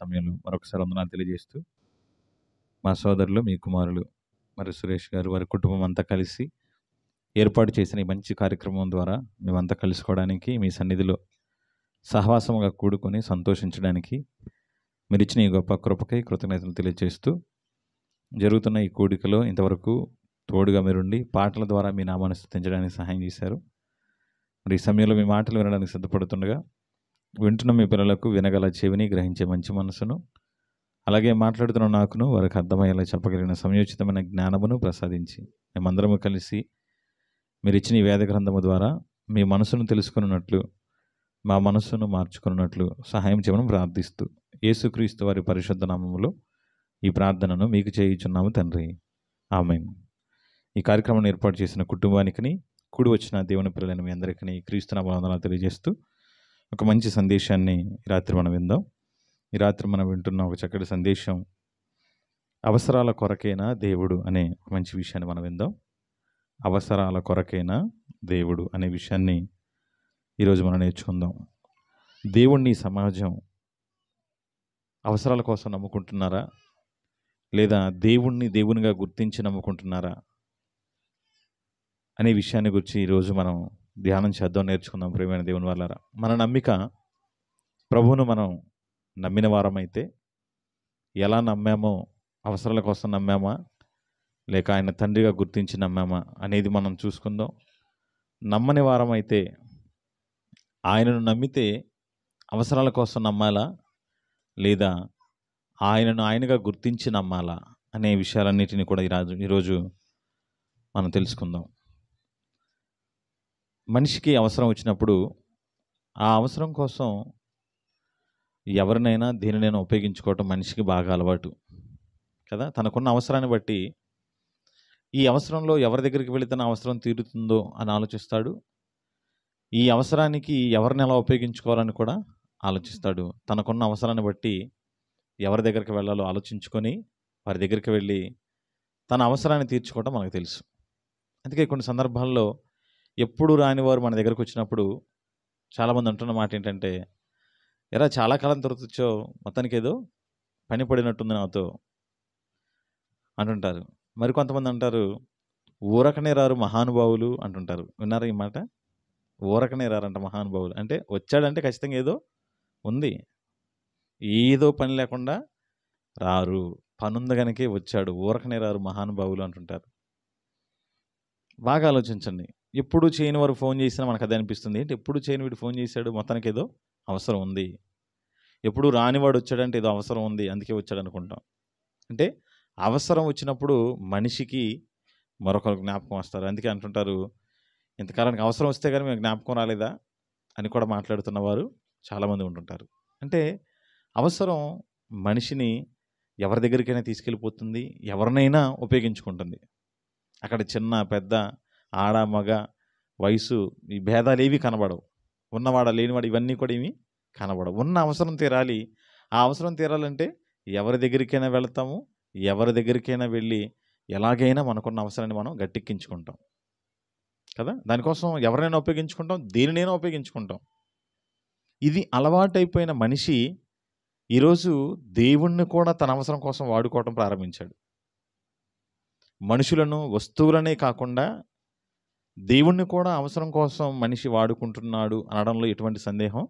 సమయంలో మరొకసారి వందనాలు తెలియజేస్తూ మా సోదరులు మీ కుమారులు మరి సురేష్ గారు వారి కుటుంబం అంతా కలిసి ఏర్పాటు చేసిన ఈ మంచి కార్యక్రమం ద్వారా మేమంతా కలుసుకోవడానికి మీ సన్నిధిలో సహవాసముగా కూడుకొని సంతోషించడానికి మీరు ఇచ్చిన ఈ గొప్ప కృపకై కృతజ్ఞతలు తెలియజేస్తూ జరుగుతున్న ఈ కూడికలో ఇంతవరకు తోడుగా మీరుండి పాటల ద్వారా మీ నామాన్ని స్థుతించడానికి సహాయం చేశారు మరి ఈ సమయంలో మీ మాటలు వినడానికి సిద్ధపడుతుండగా వింటున్న మీ పిల్లలకు వినగల చెవిని గ్రహించే మంచి మనసును అలాగే మాట్లాడుతున్న నాకును వారికి అర్థమయ్యేలా చెప్పగలిగిన సంయోచితమైన జ్ఞానమును ప్రసాదించి మేమందరము కలిసి మీరు ఇచ్చిన వేద గ్రంథము ద్వారా మీ మనసును తెలుసుకున్నట్లు మా మనస్సును మార్చుకున్నట్లు సహాయం చేయమని ప్రార్థిస్తూ యేసుక్రీస్తు వారి పరిశుద్ధ నామములో ఈ ప్రార్థనను మీకు చేయుచున్నాము తండ్రి ఆమె ఈ కార్యక్రమాన్ని ఏర్పాటు చేసిన కుటుంబానికి కూడి వచ్చిన దేవుని పిల్లలని మీ అందరికీ క్రీస్తునామ వందనాలు తెలియజేస్తూ ఒక మంచి సందేశాన్ని ఈ రాత్రి మనం విందాం ఈ రాత్రి మనం వింటున్న ఒక చక్కటి సందేశం అవసరాల కొరకేనా దేవుడు అనే ఒక మంచి విషయాన్ని మనం విందాం అవసరాల కొరకేనా దేవుడు అనే విషయాన్ని ఈరోజు మనం నేర్చుకుందాం దేవుణ్ణి సమాజం అవసరాల కోసం నమ్ముకుంటున్నారా లేదా దేవుణ్ణి దేవునిగా గుర్తించి నమ్ముకుంటున్నారా అనే విషయాన్ని గురించి ఈరోజు మనం ధ్యానం చేద్దాం నేర్చుకుందాం ప్రేమైన దేవుని వాళ్ళారా మన నమ్మిక ప్రభువును మనం నమ్మిన వారమైతే ఎలా నమ్మామో అవసరాల కోసం నమ్మామా లేక ఆయన తండ్రిగా గుర్తించి నమ్మామా అనేది మనం చూసుకుందాం నమ్మని వారమైతే ఆయనను నమ్మితే అవసరాల కోసం నమ్మాలా లేదా ఆయనను ఆయనగా గుర్తించి నమ్మాలా అనే విషయాలన్నిటిని కూడా ఈరాజు ఈరోజు మనం తెలుసుకుందాం మనిషికి అవసరం వచ్చినప్పుడు ఆ అవసరం కోసం ఎవరినైనా దేనినైనా ఉపయోగించుకోవటం మనిషికి బాగా అలవాటు కదా తనకున్న అవసరాన్ని బట్టి ఈ అవసరంలో ఎవరి దగ్గరికి వెళితే నా అవసరం తీరుతుందో అని ఆలోచిస్తాడు ఈ అవసరానికి ఎవరిని ఎలా ఉపయోగించుకోవాలని కూడా ఆలోచిస్తాడు తనకున్న అవసరాన్ని బట్టి ఎవరి దగ్గరికి వెళ్ళాలో ఆలోచించుకొని వారి దగ్గరికి వెళ్ళి తన అవసరాన్ని తీర్చుకోవడం మనకు తెలుసు అందుకే కొన్ని సందర్భాల్లో ఎప్పుడు రాని వారు మన దగ్గరకు వచ్చినప్పుడు చాలామంది అంటున్న మాట ఏంటంటే ఎరా చాలా కాలం తర్వాత మొత్తానికి ఏదో పని పడినట్టుంది నాతో అంటుంటారు మరికొంతమంది అంటారు ఊరకనే రారు మహానుభావులు అంటుంటారు విన్నారా ఈ మాట ఊరకనే రారంట మహానుభావులు అంటే వచ్చాడంటే ఖచ్చితంగా ఏదో ఉంది ఏదో పని లేకుండా రారు పనుంది కనుకే వచ్చాడు ఊరకనే రారు మహానుభావులు అంటుంటారు బాగా ఆలోచించండి ఎప్పుడు చేయని వారు ఫోన్ చేసినా మనకు అదే అనిపిస్తుంది ఏంటి ఎప్పుడు చేయని వీడు ఫోన్ చేశాడు మొత్తానికి ఏదో అవసరం ఉంది ఎప్పుడు రానివాడు వచ్చాడంటే ఏదో అవసరం ఉంది అందుకే వచ్చాడు అనుకుంటాం అంటే అవసరం వచ్చినప్పుడు మనిషికి మరొకరు జ్ఞాపకం వస్తారు అందుకే అంటుంటారు ఇంతకాలానికి అవసరం వస్తే కానీ మేము జ్ఞాపకం రాలేదా అని కూడా మాట్లాడుతున్న వారు చాలామంది ఉంటుంటారు అంటే అవసరం మనిషిని ఎవరి దగ్గరికైనా తీసుకెళ్ళిపోతుంది ఎవరినైనా ఉపయోగించుకుంటుంది అక్కడ చిన్న పెద్ద ఆడ మగ వయసు ఈ భేదాలు ఏవి కనబడవు ఉన్నవాడ లేనివాడు ఇవన్నీ కూడా ఏమి కనబడవు ఉన్న అవసరం తీరాలి ఆ అవసరం తీరాలంటే ఎవరి దగ్గరికైనా వెళ్తాము ఎవరి దగ్గరికైనా వెళ్ళి ఎలాగైనా మనకున్న అవసరాన్ని మనం గట్టెక్కించుకుంటాం కదా దానికోసం ఎవరినైనా ఉపయోగించుకుంటాం దేనినైనా ఉపయోగించుకుంటాం ఇది అలవాటైపోయిన మనిషి ఈరోజు దేవుణ్ణి కూడా తన అవసరం కోసం వాడుకోవటం ప్రారంభించాడు మనుషులను వస్తువులనే కాకుండా దేవుణ్ణి కూడా అవసరం కోసం మనిషి వాడుకుంటున్నాడు అనడంలో ఎటువంటి సందేహం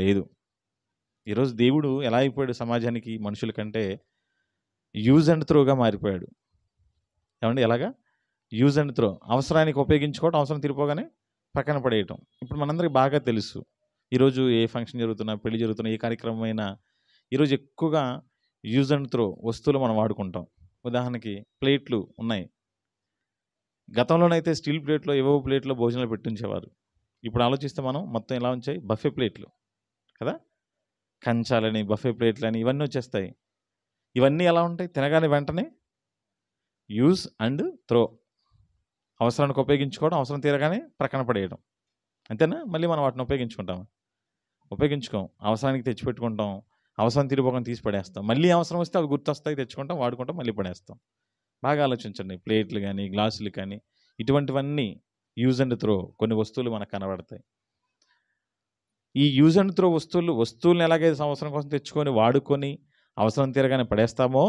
లేదు ఈరోజు దేవుడు ఎలా అయిపోయాడు సమాజానికి మనుషుల కంటే యూజ్ అండ్ త్రోగా మారిపోయాడు ఏమండి ఎలాగా యూజ్ అండ్ త్రో అవసరానికి ఉపయోగించుకోవటం అవసరం తిరిపోగానే పక్కన పడేయటం ఇప్పుడు మనందరికీ బాగా తెలుసు ఈరోజు ఏ ఫంక్షన్ జరుగుతున్నా పెళ్లి జరుగుతున్నా ఏ కార్యక్రమం అయినా ఈరోజు ఎక్కువగా యూజ్ అండ్ త్రో వస్తువులు మనం వాడుకుంటాం ఉదాహరణకి ప్లేట్లు ఉన్నాయి గతంలోనైతే స్టీల్ ప్లేట్లో ఏవో ప్లేట్లో భోజనాలు పెట్టించేవారు ఇప్పుడు ఆలోచిస్తే మనం మొత్తం ఎలా ఉంచాయి బఫే ప్లేట్లు కదా కంచాలని బఫే ప్లేట్లని ఇవన్నీ వచ్చేస్తాయి ఇవన్నీ ఎలా ఉంటాయి తినగానే వెంటనే యూజ్ అండ్ త్రో అవసరానికి ఉపయోగించుకోవడం అవసరం తీరగానే ప్రక్కన పడేయడం అంతేనా మళ్ళీ మనం వాటిని ఉపయోగించుకుంటాము ఉపయోగించుకోం అవసరానికి తెచ్చిపెట్టుకుంటాం అవసరం తీరిపోకుండా తీసి పడేస్తాం మళ్ళీ అవసరం వస్తే అవి గుర్తొస్తాయి తెచ్చుకుంటాం వాడుకుంటాం మళ్ళీ పడేస్తాం బాగా ఆలోచించండి ప్లేట్లు కానీ గ్లాసులు కానీ ఇటువంటివన్నీ యూజ్ అండ్ త్రో కొన్ని వస్తువులు మనకు కనబడతాయి ఈ యూజ్ అండ్ త్రో వస్తువులు వస్తువులను ఎలాగైతే సంవత్సరం కోసం తెచ్చుకొని వాడుకొని అవసరం తీరగానే పడేస్తామో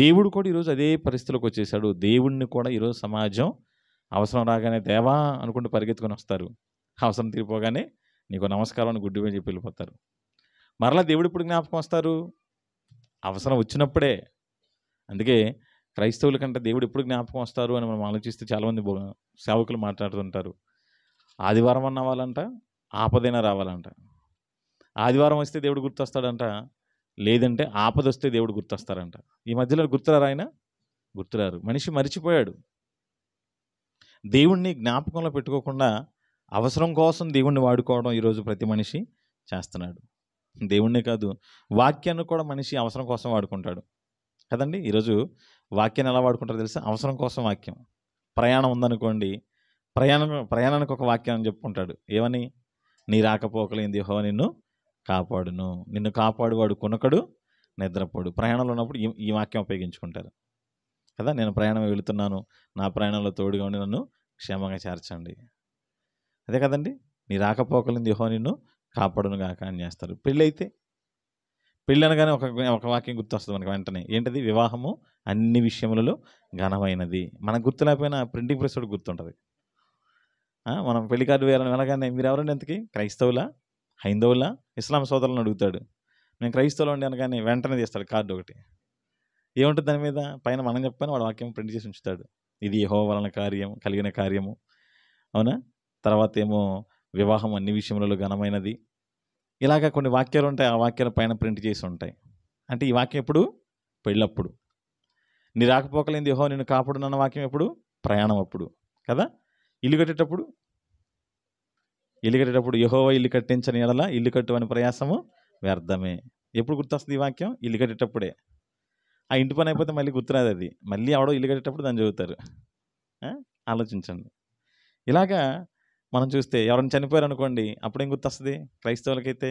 దేవుడు కూడా ఈరోజు అదే పరిస్థితులకు వచ్చేసాడు దేవుడిని కూడా ఈరోజు సమాజం అవసరం రాగానే దేవా అనుకుంటూ పరిగెత్తుకొని వస్తారు అవసరం తీరిపోగానే నీకు నమస్కారం అని గుడ్డు చెప్పి వెళ్ళిపోతారు మరలా దేవుడు ఇప్పుడు జ్ఞాపకం వస్తారు అవసరం వచ్చినప్పుడే అందుకే క్రైస్తవుల కంటే దేవుడు ఎప్పుడు జ్ఞాపకం వస్తారు అని మనం ఆలోచిస్తే చాలామంది సేవకులు మాట్లాడుతుంటారు ఆదివారం అన్న వాళ్ళంట ఆపదైనా రావాలంట ఆదివారం వస్తే దేవుడు గుర్తొస్తాడంట లేదంటే ఆపద వస్తే దేవుడు గుర్తొస్తారంట ఈ మధ్యలో గుర్తురారు ఆయన గుర్తురారు మనిషి మరిచిపోయాడు దేవుణ్ణి జ్ఞాపకంలో పెట్టుకోకుండా అవసరం కోసం దేవుణ్ణి వాడుకోవడం ఈరోజు ప్రతి మనిషి చేస్తున్నాడు దేవుణ్ణి కాదు వాక్యాన్ని కూడా మనిషి అవసరం కోసం వాడుకుంటాడు కదండి ఈరోజు వాక్యాన్ని ఎలా వాడుకుంటారో తెలుసా అవసరం కోసం వాక్యం ప్రయాణం ఉందనుకోండి ప్రయాణం ప్రయాణానికి ఒక అని చెప్పుకుంటాడు ఏమని నీ రాకపోకలేని హో నిన్ను కాపాడును నిన్ను కాపాడువాడు కొనకడు నిద్రపోడు ప్రయాణంలో ఉన్నప్పుడు ఈ వాక్యం ఉపయోగించుకుంటారు కదా నేను ప్రయాణం వెళుతున్నాను నా ప్రయాణంలో తోడుగా ఉండి నన్ను క్షేమంగా చేర్చండి అదే కదండి నీ రాకపోకలింది యహో నిన్ను కాపాడును గాక అని చేస్తారు పెళ్ళైతే పెళ్ళి అనగానే ఒక ఒక వాక్యం గుర్తొస్తుంది మనకి వెంటనే ఏంటది వివాహము అన్ని విషయములలో ఘనమైనది మనకు లేకపోయినా ప్రింటింగ్ ప్రెస్ కూడా గుర్తుంటుంది మనం పెళ్లి కార్డు వేయాలని వెనగానే మీరు ఎవరండి ఎంతకి క్రైస్తవులా హైందవులా ఇస్లాం సోదరులను అడుగుతాడు నేను క్రైస్తవులు ఉండి అనగానే వెంటనే తీస్తాడు కార్డు ఒకటి ఏముంటుంది దాని మీద పైన మనం చెప్పాను వాడు వాక్యం ప్రింట్ చేసి ఉంచుతాడు ఇది హో వలన కార్యం కలిగిన కార్యము అవునా తర్వాత ఏమో వివాహం అన్ని విషయంలో ఘనమైనది ఇలాగ కొన్ని వాక్యాలు ఉంటాయి ఆ వాక్యాల పైన ప్రింట్ చేసి ఉంటాయి అంటే ఈ వాక్యం ఎప్పుడు పెళ్ళప్పుడు నీ రాకపోకలేంది యహో నేను కాపాడునన్న వాక్యం ఎప్పుడు ప్రయాణం అప్పుడు కదా ఇల్లు కట్టేటప్పుడు ఇల్లు కట్టేటప్పుడు యహోవ ఇల్లు కట్టించని ఎడల ఇల్లు కట్టు అని ప్రయాసము వ్యర్థమే ఎప్పుడు గుర్తొస్తుంది ఈ వాక్యం ఇల్లు కట్టేటప్పుడే ఆ ఇంటి పని అయిపోతే మళ్ళీ గుర్తురాదు అది మళ్ళీ ఆవిడో ఇల్లు కట్టేటప్పుడు దాన్ని చదువుతారు ఆలోచించండి ఇలాగా మనం చూస్తే ఎవరైనా చనిపోయారు అనుకోండి అప్పుడేం గుర్తొస్తుంది క్రైస్తవులకైతే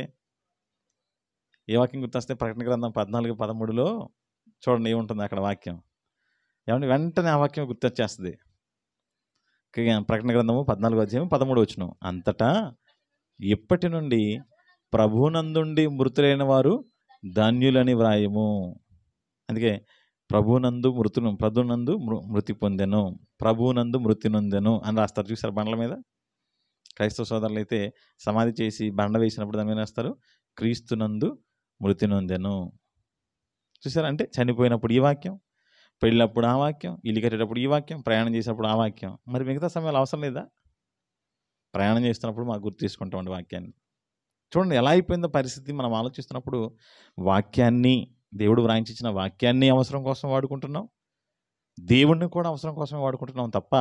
ఏ వాక్యం గుర్తొస్తే ప్రకటన గ్రంథం పద్నాలుగు పదమూడులో చూడండి ఏముంటుంది అక్కడ వాక్యం ఏమంటే వెంటనే ఆ వాక్యం గుర్తొచ్చేస్తుంది ప్రకటన గ్రంథము పద్నాలుగు అధ్యాయం పదమూడు వచ్చిన అంతటా ఇప్పటి నుండి ప్రభునందుండి మృతులైన వారు ధాన్యులని వ్రాయము అందుకే ప్రభునందు మృతును ప్రభునందు మృతి పొందెను ప్రభునందు మృతి నొందెను అని రాస్తారు చూసారు బండ్ల మీద క్రైస్తవ సోదరులు అయితే సమాధి చేసి బండ వేసినప్పుడు దాని మీద వేస్తారు క్రీస్తునందు మృతి నొందెను చూసారా అంటే చనిపోయినప్పుడు ఈ వాక్యం పెళ్ళినప్పుడు ఆ వాక్యం ఇల్లు కట్టేటప్పుడు ఈ వాక్యం ప్రయాణం చేసినప్పుడు ఆ వాక్యం మరి మిగతా సమయాలు అవసరం లేదా ప్రయాణం చేస్తున్నప్పుడు మాకు గుర్తు తీసుకుంటామండి వాక్యాన్ని చూడండి ఎలా అయిపోయిందో పరిస్థితి మనం ఆలోచిస్తున్నప్పుడు వాక్యాన్ని దేవుడు వ్రాయించిన వాక్యాన్ని అవసరం కోసం వాడుకుంటున్నాం దేవుణ్ణి కూడా అవసరం కోసమే వాడుకుంటున్నాం తప్ప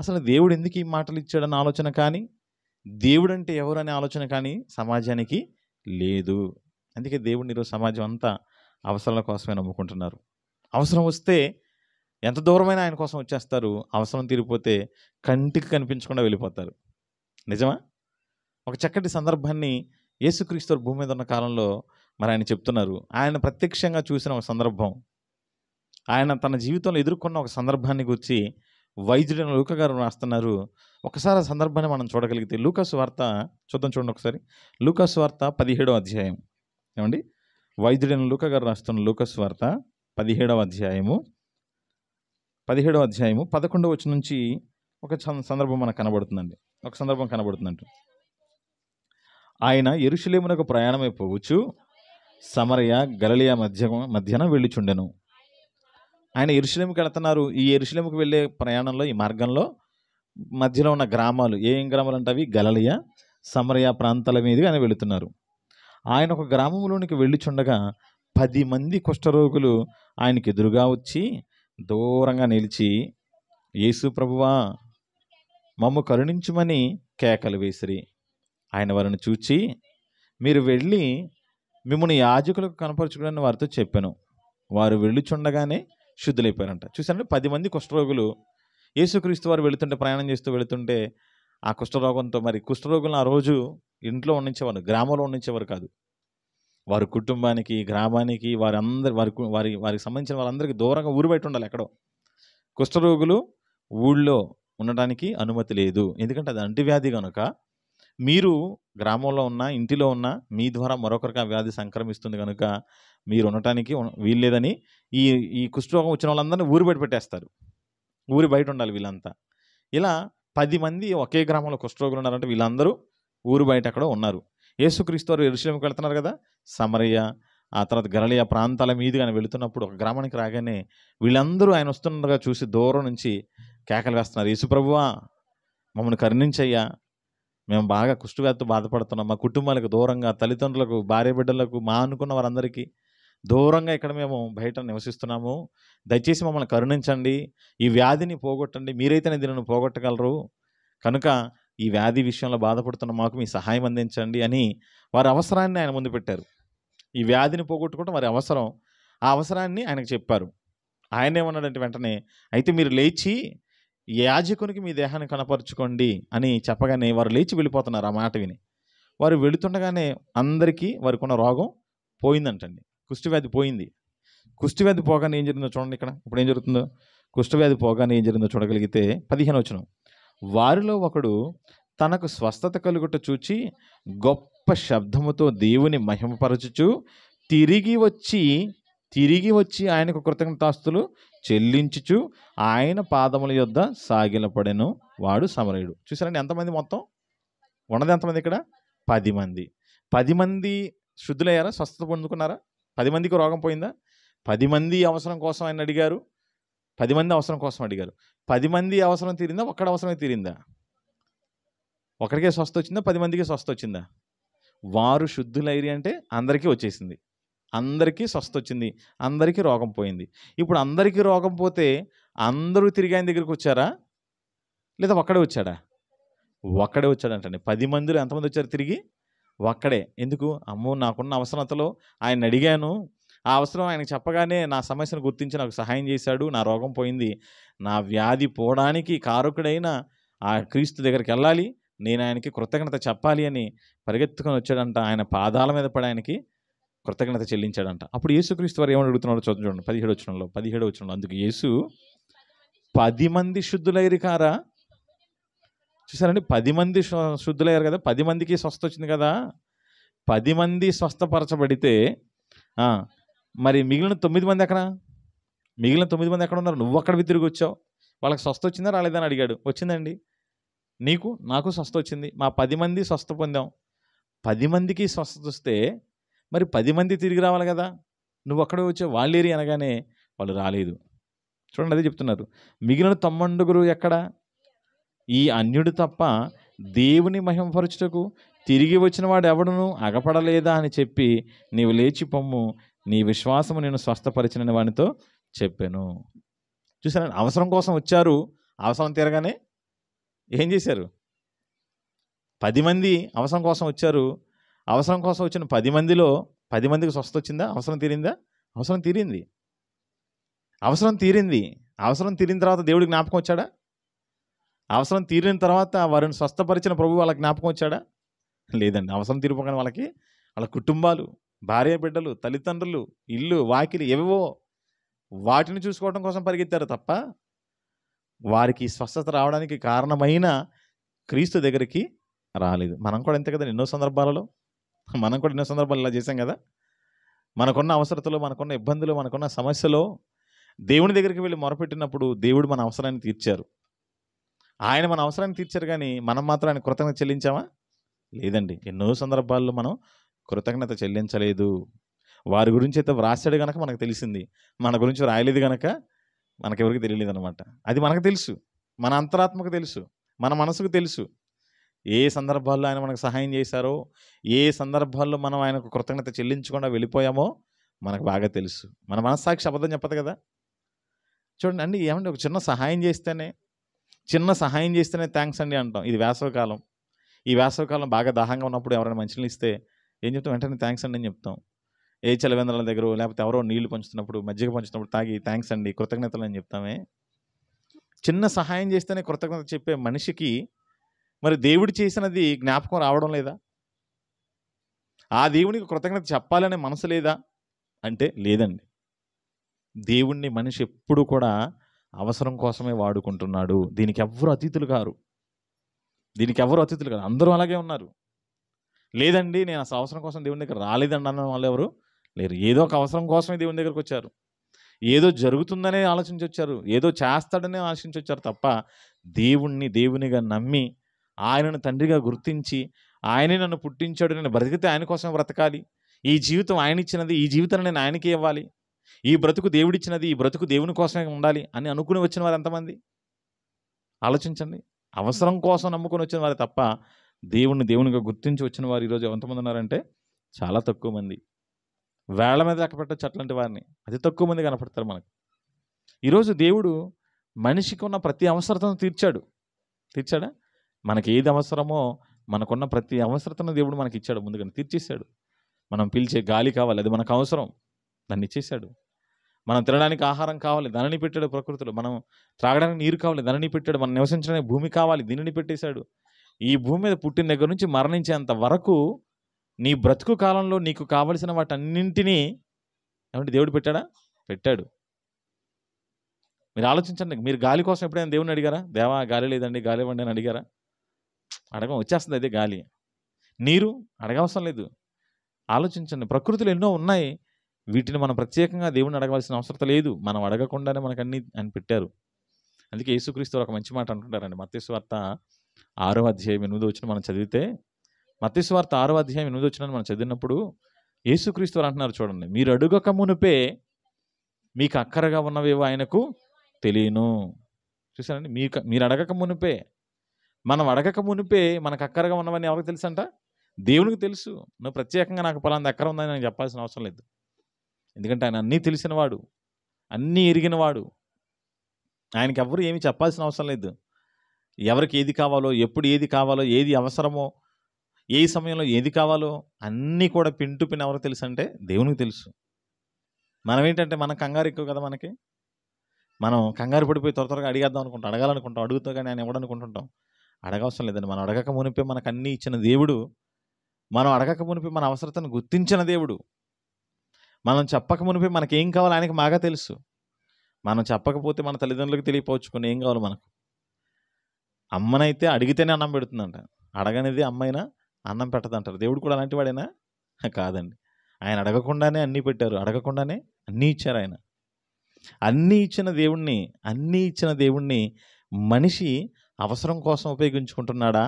అసలు దేవుడు ఎందుకు ఈ మాటలు ఇచ్చాడన్న ఆలోచన కానీ దేవుడు అంటే ఎవరు అనే ఆలోచన కానీ సమాజానికి లేదు అందుకే దేవుడిని ఈరోజు సమాజం అంతా అవసరాల కోసమే నమ్ముకుంటున్నారు అవసరం వస్తే ఎంత దూరమైనా ఆయన కోసం వచ్చేస్తారు అవసరం తీరిపోతే కంటికి కనిపించకుండా వెళ్ళిపోతారు నిజమా ఒక చక్కటి సందర్భాన్ని యేసుక్రీస్తు భూమి మీద ఉన్న కాలంలో మరి ఆయన చెప్తున్నారు ఆయన ప్రత్యక్షంగా చూసిన ఒక సందర్భం ఆయన తన జీవితంలో ఎదుర్కొన్న ఒక సందర్భాన్ని గురించి వైద్యుడైన లూక గారు రాస్తున్నారు ఒకసారి ఆ సందర్భాన్ని మనం చూడగలిగితే లూకాస్ వార్త చూద్దాం చూడండి ఒకసారి లూకాస్ వార్త పదిహేడవ అధ్యాయం ఏమండి వైద్యుడైన లూక గారు రాస్తున్న లూకాస్ వార్త పదిహేడవ అధ్యాయము పదిహేడవ అధ్యాయము పదకొండవ వచ్చి నుంచి ఒక సందర్భం మనకు కనబడుతుందండి ఒక సందర్భం కనబడుతుందంట ఆయన ఎరుషులేమునకు ప్రయాణమైపోవచ్చు సమరయ గలలియా మధ్య మధ్యన వెళ్ళిచుండెను ఆయన ఎరుశలేముకి వెళుతున్నారు ఈ ఎరుశలేముకి వెళ్ళే ప్రయాణంలో ఈ మార్గంలో మధ్యలో ఉన్న గ్రామాలు ఏం గ్రామాలు అంటే అవి గలలియ సమరయ ప్రాంతాల మీదుగా ఆయన వెళుతున్నారు ఆయన ఒక గ్రామంలోనికి వెళ్ళిచుండగా పది మంది కుష్ఠరోగులు ఆయనకి ఎదురుగా వచ్చి దూరంగా నిలిచి యేసు ప్రభువా మమ్ము కరుణించమని కేకలు వేసిరి ఆయన వారిని చూచి మీరు వెళ్ళి మిమ్మల్ని యాజకులకు కనపరచుకోవడానికి వారితో చెప్పాను వారు చుండగానే శుద్ధులైపోయారంట చూసారంటే పది మంది కుష్ఠరోగులు యేసుక్రీస్తు వారు వెళుతుంటే ప్రయాణం చేస్తూ వెళుతుంటే ఆ కుష్ఠరోగంతో మరి కుష్ఠరోగులను ఆ రోజు ఇంట్లో ఉండించేవారు గ్రామంలో ఉండించేవారు కాదు వారి కుటుంబానికి గ్రామానికి వారందరి వారి వారి వారికి సంబంధించిన వారందరికీ దూరంగా ఊరు బయట ఉండాలి ఎక్కడో కుష్ఠరోగులు ఊళ్ళో ఉండడానికి అనుమతి లేదు ఎందుకంటే అది అంటువ్యాధి కనుక మీరు గ్రామంలో ఉన్న ఇంటిలో ఉన్న మీ ద్వారా మరొకరికి ఆ వ్యాధి సంక్రమిస్తుంది కనుక మీరు ఉండటానికి వీల్లేదని ఈ ఈ కుష్ఠరోగం వచ్చిన వాళ్ళందరినీ ఊరు బయట పెట్టేస్తారు ఊరి బయట ఉండాలి వీళ్ళంతా ఇలా పది మంది ఒకే గ్రామంలో కుష్ఠరోగులు ఉన్నారంటే వీళ్ళందరూ ఊరు బయట అక్కడ ఉన్నారు ఏసుక్రీస్తు వారు ఎరుశ్రమకి వెళ్తున్నారు కదా సమరయ్య ఆ తర్వాత గరళీయ ప్రాంతాల మీదుగా వెళుతున్నప్పుడు ఒక గ్రామానికి రాగానే వీళ్ళందరూ ఆయన వస్తుండగా చూసి దూరం నుంచి కేకలు వేస్తున్నారు యేసుప్రభువా మమ్మల్ని కరుణించయ్యా మేము బాగా కుష్ఠవ్యాధితో బాధపడుతున్నాం మా కుటుంబాలకు దూరంగా తల్లిదండ్రులకు భార్య బిడ్డలకు మా అనుకున్న వారందరికీ దూరంగా ఇక్కడ మేము బయట నివసిస్తున్నాము దయచేసి మమ్మల్ని కరుణించండి ఈ వ్యాధిని పోగొట్టండి మీరైతేనే దీనిని పోగొట్టగలరు కనుక ఈ వ్యాధి విషయంలో బాధపడుతున్న మాకు మీ సహాయం అందించండి అని వారి అవసరాన్ని ఆయన ముందు పెట్టారు ఈ వ్యాధిని పోగొట్టుకోవడం వారి అవసరం ఆ అవసరాన్ని ఆయనకు చెప్పారు ఆయన ఏమన్నాడంటే వెంటనే అయితే మీరు లేచి యాజకునికి మీ దేహాన్ని కనపరుచుకోండి అని చెప్పగానే వారు లేచి వెళ్ళిపోతున్నారు ఆ మాట విని వారు వెళుతుండగానే అందరికీ వారికి ఉన్న రోగం పోయిందంటండి కుష్టివ్యాధి పోయింది కుష్టివ్యాధి పోగానే ఏం జరిగిందో చూడండి ఇక్కడ ఇప్పుడు ఏం జరుగుతుందో కుష్ఠవ్యాధి పోగానే ఏం జరిగిందో చూడగలిగితే పదిహేను వచ్చినాం వారిలో ఒకడు తనకు స్వస్థత కలుగుట చూచి గొప్ప శబ్దముతో దేవుని మహిమపరచుచు తిరిగి వచ్చి తిరిగి వచ్చి ఆయనకు కృతజ్ఞతాస్తులు చెల్లించుచు ఆయన పాదముల యొద్ద సాగిలపడెను వాడు సమరయుడు చూసారండి ఎంతమంది మొత్తం ఉన్నది ఎంతమంది ఇక్కడ పది మంది పది మంది శుద్ధులయ్యారా స్వస్థత పొందుకున్నారా పది మందికి రోగం పోయిందా పది మంది అవసరం కోసం ఆయన అడిగారు పది మంది అవసరం కోసం అడిగారు పది మంది అవసరం తీరిందా ఒక్కడ అవసరమే తీరిందా ఒకరికే స్వస్థ వచ్చిందా పది మందికి స్వస్థ వచ్చిందా వారు శుద్ధులైరి అంటే అందరికీ వచ్చేసింది అందరికీ స్వస్థ వచ్చింది అందరికీ రోగం పోయింది ఇప్పుడు అందరికీ రోగం పోతే అందరూ తిరిగి ఆయన దగ్గరికి వచ్చారా లేదా ఒక్కడే వచ్చాడా ఒక్కడే వచ్చాడంటండి పది మందిలో ఎంతమంది వచ్చారు తిరిగి ఒక్కడే ఎందుకు అమ్మో నాకున్న అవసరతలో ఆయన అడిగాను ఆ అవసరం ఆయనకు చెప్పగానే నా సమస్యను గుర్తించి నాకు సహాయం చేశాడు నా రోగం పోయింది నా వ్యాధి పోవడానికి కారకుడైన ఆ క్రీస్తు దగ్గరికి వెళ్ళాలి నేను ఆయనకి కృతజ్ఞత చెప్పాలి అని పరిగెత్తుకొని వచ్చాడంట ఆయన పాదాల మీద పడి ఆయనకి కృతజ్ఞత చెల్లించాడంట అప్పుడు యేసుక్రీస్తు వారు ఏమని అడుగుతున్నాడు చూద్దాం చూడండి పదిహేడు వచ్చినంలో పదిహేడు వచ్చినంలో అందుకు యేసు పది మంది శుద్ధులైరు కారా చూసారండి పది మంది శుద్ధులయ్యారు కదా పది మందికి స్వస్థ వచ్చింది కదా పది మంది స్వస్థపరచబడితే మరి మిగిలిన తొమ్మిది మంది ఎక్కడ మిగిలిన తొమ్మిది మంది ఎక్కడ ఉన్నారు నువ్వు అక్కడ తిరిగి వచ్చావు వాళ్ళకి స్వస్థ వచ్చిందా రాలేదని అడిగాడు వచ్చిందండి నీకు నాకు స్వస్థ వచ్చింది మా పది మంది స్వస్థ పొందాం పది మందికి స్వస్థత వస్తే మరి పది మంది తిరిగి రావాలి కదా నువ్వు అక్కడే వచ్చే వాళ్ళేరి అనగానే వాళ్ళు రాలేదు చూడండి అదే చెప్తున్నారు మిగిలిన తమ్మండుగురు ఎక్కడ ఈ అన్యుడు తప్ప దేవుని మహిమపరచుటకు తిరిగి వచ్చిన వాడు ఎవడును అగపడలేదా అని చెప్పి నీవు లేచి పొమ్ము నీ విశ్వాసము నేను స్వస్థపరిచిన వానితో చెప్పాను చూసాను అవసరం కోసం వచ్చారు అవసరం తీరగానే ఏం చేశారు పది మంది అవసరం కోసం వచ్చారు అవసరం కోసం వచ్చిన పది మందిలో పది మందికి స్వస్థ వచ్చిందా అవసరం తీరిందా అవసరం తీరింది అవసరం తీరింది అవసరం తీరిన తర్వాత దేవుడికి జ్ఞాపకం వచ్చాడా అవసరం తీరిన తర్వాత వారిని స్వస్థపరిచిన ప్రభు వాళ్ళకి జ్ఞాపకం వచ్చాడా లేదండి అవసరం తీరిపోగానే వాళ్ళకి వాళ్ళ కుటుంబాలు భార్య బిడ్డలు తల్లిదండ్రులు ఇల్లు వాకిలి ఎవో వాటిని చూసుకోవడం కోసం పరిగెత్తారు తప్ప వారికి స్వస్థత రావడానికి కారణమైన క్రీస్తు దగ్గరికి రాలేదు మనం కూడా ఇంతే కదండి ఎన్నో సందర్భాలలో మనం కూడా ఎన్నో సందర్భాలు ఇలా చేసాం కదా మనకున్న అవసరతలు మనకున్న ఇబ్బందులు మనకున్న సమస్యలో దేవుని దగ్గరికి వెళ్ళి మొరపెట్టినప్పుడు దేవుడు మన అవసరాన్ని తీర్చారు ఆయన మన అవసరాన్ని తీర్చారు కానీ మనం మాత్రం ఆయన కృతజ్ఞత చెల్లించామా లేదండి ఎన్నో సందర్భాల్లో మనం కృతజ్ఞత చెల్లించలేదు వారి గురించి అయితే వ్రాసాడు కనుక మనకు తెలిసింది మన గురించి రాయలేదు కనుక మనకెవరికి తెలియలేదు అనమాట అది మనకు తెలుసు మన అంతరాత్మకు తెలుసు మన మనసుకు తెలుసు ఏ సందర్భాల్లో ఆయన మనకు సహాయం చేశారో ఏ సందర్భాల్లో మనం ఆయనకు కృతజ్ఞత చెల్లించకుండా వెళ్ళిపోయామో మనకు బాగా తెలుసు మన మనస్సాక్షి అబద్ధం చెప్పదు కదా చూడండి అండి ఏమంటే ఒక చిన్న సహాయం చేస్తేనే చిన్న సహాయం చేస్తేనే థ్యాంక్స్ అండి అంటాం ఇది వేసవకాలం ఈ వేసవకాలం బాగా దాహంగా ఉన్నప్పుడు ఎవరైనా మంచినీళ్ళు ఇస్తే ఏం చెప్తాం వెంటనే థ్యాంక్స్ అండి అని చెప్తాం ఏ చలవేంద్రాల దగ్గర లేకపోతే ఎవరో నీళ్లు పంచుతున్నప్పుడు మజ్జిగ పంచుతున్నప్పుడు తాగి థ్యాంక్స్ అండి కృతజ్ఞతలు అని చెప్తామే చిన్న సహాయం చేస్తేనే కృతజ్ఞత చెప్పే మనిషికి మరి దేవుడు చేసినది జ్ఞాపకం రావడం లేదా ఆ దేవునికి కృతజ్ఞత చెప్పాలనే మనసు లేదా అంటే లేదండి దేవుణ్ణి మనిషి ఎప్పుడు కూడా అవసరం కోసమే వాడుకుంటున్నాడు దీనికి ఎవరు అతిథులు కారు దీనికి ఎవరు అతిథులు కారు అందరూ అలాగే ఉన్నారు లేదండి నేను అసలు అవసరం కోసం దేవుని దగ్గర రాలేదండి అన్న వాళ్ళు ఎవరు లేరు ఏదో ఒక అవసరం కోసమే దేవుని దగ్గరకు వచ్చారు ఏదో జరుగుతుందనే ఆలోచించొచ్చారు ఏదో చేస్తాడనే ఆలోచించొచ్చారు తప్ప దేవుణ్ణి దేవునిగా నమ్మి ఆయనను తండ్రిగా గుర్తించి ఆయనే నన్ను పుట్టించాడు నేను బ్రతికితే ఆయన కోసం బ్రతకాలి ఈ జీవితం ఆయన ఇచ్చినది ఈ జీవితాన్ని నేను ఆయనకే ఇవ్వాలి ఈ బ్రతుకు దేవుడిచ్చినది ఈ బ్రతుకు దేవుని కోసమే ఉండాలి అని అనుకుని వచ్చిన వారు ఎంతమంది ఆలోచించండి అవసరం కోసం నమ్ముకొని వచ్చిన వారు తప్ప దేవుణ్ణి దేవునిగా గుర్తించి వచ్చిన వారు ఈరోజు ఎంతమంది ఉన్నారంటే చాలా తక్కువ మంది వేళ్ల మీద లెక్కపెట్టచ్చు అట్లాంటి వారిని అతి తక్కువ మంది కనపడతారు మనకు ఈరోజు దేవుడు మనిషికి ఉన్న ప్రతి అవసరతను తీర్చాడు తీర్చాడా మనకి ఏది అవసరమో మనకున్న ప్రతి అవసరతను దేవుడు మనకి ఇచ్చాడు ముందుగానే తీర్చేశాడు మనం పిలిచే గాలి కావాలి అది మనకు అవసరం దాన్ని ఇచ్చేశాడు మనం తినడానికి ఆహారం కావాలి దానిని పెట్టాడు ప్రకృతిలో మనం త్రాగడానికి నీరు కావాలి దానిని పెట్టాడు మనం నివసించడానికి భూమి కావాలి దీనిని పెట్టేశాడు ఈ భూమి మీద పుట్టిన దగ్గర నుంచి మరణించేంత వరకు నీ బ్రతుకు కాలంలో నీకు కావలసిన వాటన్నింటినీ ఏమంటే దేవుడు పెట్టాడా పెట్టాడు మీరు ఆలోచించండి మీరు గాలి కోసం ఎప్పుడైనా దేవుని అడిగారా దేవా గాలి లేదండి గాలి ఇవ్వండి అని అడిగారా అడగం వచ్చేస్తుంది అదే గాలి నీరు అడగవసరం లేదు ఆలోచించండి ప్రకృతిలో ఎన్నో ఉన్నాయి వీటిని మనం ప్రత్యేకంగా దేవుని అడగవలసిన అవసరం లేదు మనం అడగకుండానే మనకు అన్ని అని పెట్టారు అందుకే యేసుక్రీస్తు ఒక మంచి మాట అంటుంటారండి మత్స్వార్త ఆరో అధ్యాయం ఎనిమిదో వచ్చిన మనం చదివితే మత్స్వార్త ఆరో అధ్యాయం ఎనిమిదో వచ్చిన మనం చదివినప్పుడు యేసుక్రీస్తు అంటున్నారు చూడండి మీరు అడుగక మునిపే మీకు అక్కరగా ఉన్నవేవో ఆయనకు తెలియను చూసారండి మీకు మీరు అడగక మునిపే మనం అడగక మునిపే మనకు అక్కరగా ఉన్నవన్నీ ఎవరికి తెలుసు అంట దేవునికి తెలుసు నువ్వు ప్రత్యేకంగా నాకు పలాంది అక్కర ఉందని నేను చెప్పాల్సిన అవసరం లేదు ఎందుకంటే ఆయన అన్నీ తెలిసినవాడు అన్నీ ఎరిగినవాడు ఆయనకి ఎవరు ఏమి చెప్పాల్సిన అవసరం లేదు ఎవరికి ఏది కావాలో ఎప్పుడు ఏది కావాలో ఏది అవసరమో ఏ సమయంలో ఏది కావాలో అన్నీ కూడా పింటు పిన్ ఎవరికి తెలుసు అంటే దేవునికి తెలుసు మనం ఏంటంటే మనం కంగారు ఎక్కువ కదా మనకి మనం కంగారు పడిపోయి త్వర త్వరగా అడిగేద్దాం అనుకుంటాం అడగాలనుకుంటాం అడుగుతా కానీ ఆయన ఇవ్వడనుకుంటుంటాం అడగవసరం లేదండి మనం అడగక మునిపే మనకు అన్నీ ఇచ్చిన దేవుడు మనం అడగక మునిపే మన అవసరతను గుర్తించిన దేవుడు మనం చెప్పక మునిపే మనకేం కావాలో ఆయనకి బాగా తెలుసు మనం చెప్పకపోతే మన తల్లిదండ్రులకు తెలియపోవచ్చు కొన్ని ఏం కావాలి మనకు అమ్మనైతే అడిగితేనే అన్నం పెడుతుందంట అడగనిది అమ్మైనా అన్నం పెట్టదంటారు దేవుడు కూడా అలాంటి వాడైనా కాదండి ఆయన అడగకుండానే అన్నీ పెట్టారు అడగకుండానే అన్నీ ఇచ్చారు ఆయన అన్నీ ఇచ్చిన దేవుణ్ణి అన్నీ ఇచ్చిన దేవుణ్ణి మనిషి అవసరం కోసం ఉపయోగించుకుంటున్నాడా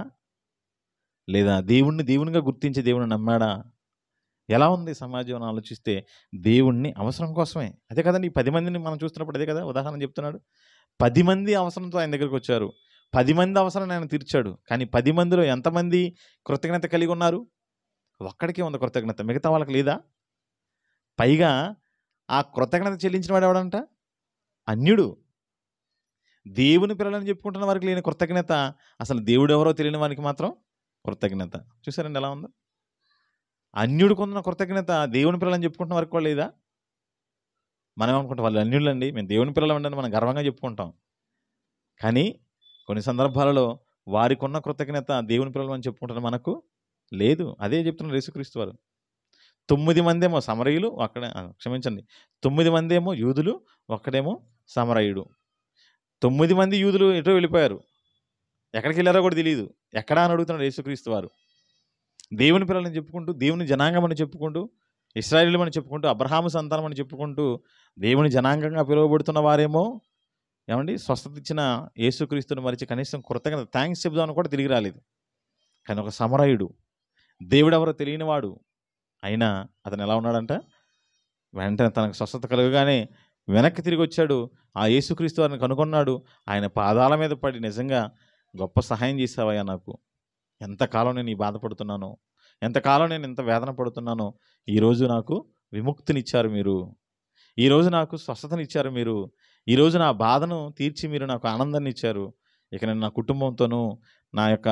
లేదా దేవుణ్ణి దేవునిగా గుర్తించి దేవుని నమ్మాడా ఎలా ఉంది సమాజం అని ఆలోచిస్తే దేవుణ్ణి అవసరం కోసమే అదే కదండి ఈ పది మందిని మనం చూస్తున్నప్పుడు అదే కదా ఉదాహరణ చెప్తున్నాడు పది మంది అవసరంతో ఆయన దగ్గరికి వచ్చారు పది మంది అవసరం ఆయన తీర్చాడు కానీ పది మందిలో ఎంతమంది కృతజ్ఞత కలిగి ఉన్నారు ఒక్కడికే ఉంది కృతజ్ఞత మిగతా వాళ్ళకి లేదా పైగా ఆ కృతజ్ఞత చెల్లించిన వాడు ఎవడంట అన్యుడు దేవుని పిల్లలని చెప్పుకుంటున్న వారికి లేని కృతజ్ఞత అసలు దేవుడు ఎవరో తెలియని వారికి మాత్రం కృతజ్ఞత చూసారండి ఎలా ఉందో అన్యుడు కొందన కృతజ్ఞత దేవుని పిల్లలని చెప్పుకుంటున్న వారికి కూడా లేదా మనం అనుకుంటాం వాళ్ళు అన్యుళ్ళండి మేము దేవుని పిల్లలు పిల్లలండి మనం గర్వంగా చెప్పుకుంటాం కానీ కొన్ని సందర్భాలలో వారికి ఉన్న కృతజ్ఞత దేవుని పిల్లలు అని చెప్పుకుంటున్న మనకు లేదు అదే చెప్తున్నారు యేసుక్రీస్తు వారు తొమ్మిది మందేమో సమరయులు ఒక్కడే క్షమించండి తొమ్మిది మందేమో యూదులు ఒక్కడేమో సమరయుడు తొమ్మిది మంది యూదులు ఎటో వెళ్ళిపోయారు ఎక్కడికి వెళ్ళారో కూడా తెలియదు ఎక్కడా అని అడుగుతున్నాడు యేసుక్రీస్తు వారు దేవుని పిల్లలని చెప్పుకుంటూ దేవుని జనాంగం అని చెప్పుకుంటూ ఇస్రాయిల్ అని చెప్పుకుంటూ అబ్రహాము సంతానం అని చెప్పుకుంటూ దేవుని జనాంగంగా పిలువబడుతున్న వారేమో ఏమండి స్వస్థత ఇచ్చిన యేసుక్రీస్తుని మరిచి కనీసం కృతజ్ఞత థ్యాంక్స్ చెప్దామని కూడా తిరిగి రాలేదు కానీ ఒక సమరయుడు దేవుడు ఎవరో తెలియనివాడు అయినా అతను ఎలా ఉన్నాడంట వెంటనే తనకు స్వస్థత కలుగగానే వెనక్కి తిరిగి వచ్చాడు ఆ యేసుక్రీస్తు వారిని కనుగొన్నాడు ఆయన పాదాల మీద పడి నిజంగా గొప్ప సహాయం చేసావయ్యా నాకు ఎంతకాలం నేను ఈ బాధపడుతున్నాను ఎంతకాలం నేను ఇంత వేదన పడుతున్నాను ఈరోజు నాకు విముక్తినిచ్చారు మీరు ఈరోజు నాకు స్వస్థతనిచ్చారు మీరు ఈరోజు నా బాధను తీర్చి మీరు నాకు ఆనందాన్ని ఇచ్చారు ఇక నేను నా కుటుంబంతోనూ నా యొక్క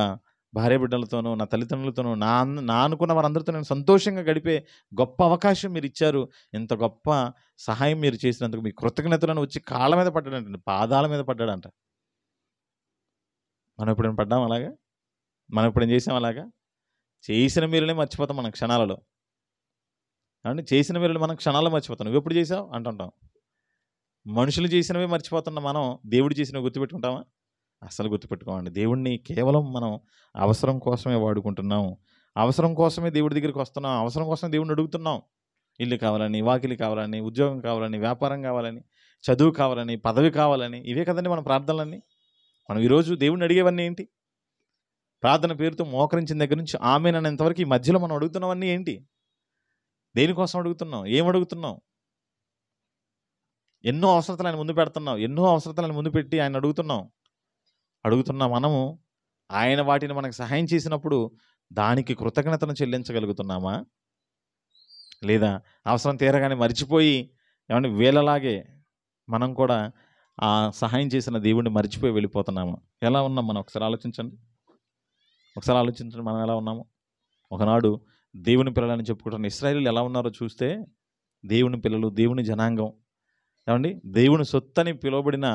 భార్య బిడ్డలతోనూ నా తల్లిదండ్రులతోనూ నా నా అనుకున్న వారందరితో నేను సంతోషంగా గడిపే గొప్ప అవకాశం మీరు ఇచ్చారు ఇంత గొప్ప సహాయం మీరు చేసినందుకు మీ కృతజ్ఞతలను వచ్చి కాళ్ళ మీద పడ్డాడంట పాదాల మీద పడ్డాడంట మనం ఇప్పుడు పడ్డాం అలాగా మనం ఇప్పుడు ఏం చేసాం అలాగా చేసిన మీరునే మర్చిపోతాం మన క్షణాలలో అండి చేసిన మీరుని మనం క్షణాలు మర్చిపోతాం నువ్వు ఎప్పుడు చేసావు అంటుంటాం మనుషులు చేసినవి మర్చిపోతున్న మనం దేవుడు చేసినవి గుర్తుపెట్టుకుంటామా అసలు గుర్తుపెట్టుకోండి దేవుణ్ణి కేవలం మనం అవసరం కోసమే వాడుకుంటున్నాం అవసరం కోసమే దేవుడి దగ్గరికి వస్తున్నాం అవసరం కోసమే దేవుడిని అడుగుతున్నాం ఇల్లు కావాలని వాకిలి కావాలని ఉద్యోగం కావాలని వ్యాపారం కావాలని చదువు కావాలని పదవి కావాలని ఇవే కదండి మన ప్రార్థనలన్నీ మనం ఈరోజు దేవుడిని అడిగేవన్నీ ఏంటి ప్రార్థన పేరుతో మోకరించిన దగ్గర నుంచి ఆమె నన్నంతవరకు ఈ మధ్యలో మనం అడుగుతున్నవన్నీ ఏంటి దేనికోసం అడుగుతున్నాం ఏం అడుగుతున్నాం ఎన్నో అవసరతలు ఆయన ముందు పెడుతున్నాం ఎన్నో అవసరతలు ఆయన ముందు పెట్టి ఆయన అడుగుతున్నాం అడుగుతున్న మనము ఆయన వాటిని మనకు సహాయం చేసినప్పుడు దానికి కృతజ్ఞతను చెల్లించగలుగుతున్నామా లేదా అవసరం తీరగానే మర్చిపోయి ఏమంటే వీళ్ళలాగే మనం కూడా ఆ సహాయం చేసిన దేవుడిని మర్చిపోయి వెళ్ళిపోతున్నాము ఎలా ఉన్నాం మనం ఒకసారి ఆలోచించండి ఒకసారి ఆలోచించండి మనం ఎలా ఉన్నాము ఒకనాడు దేవుని పిల్లలని చెప్పుకుంటున్న ఇస్రాయిల్ ఎలా ఉన్నారో చూస్తే దేవుని పిల్లలు దేవుని జనాంగం ఏమండి దేవుని సొత్తని పిలువబడిన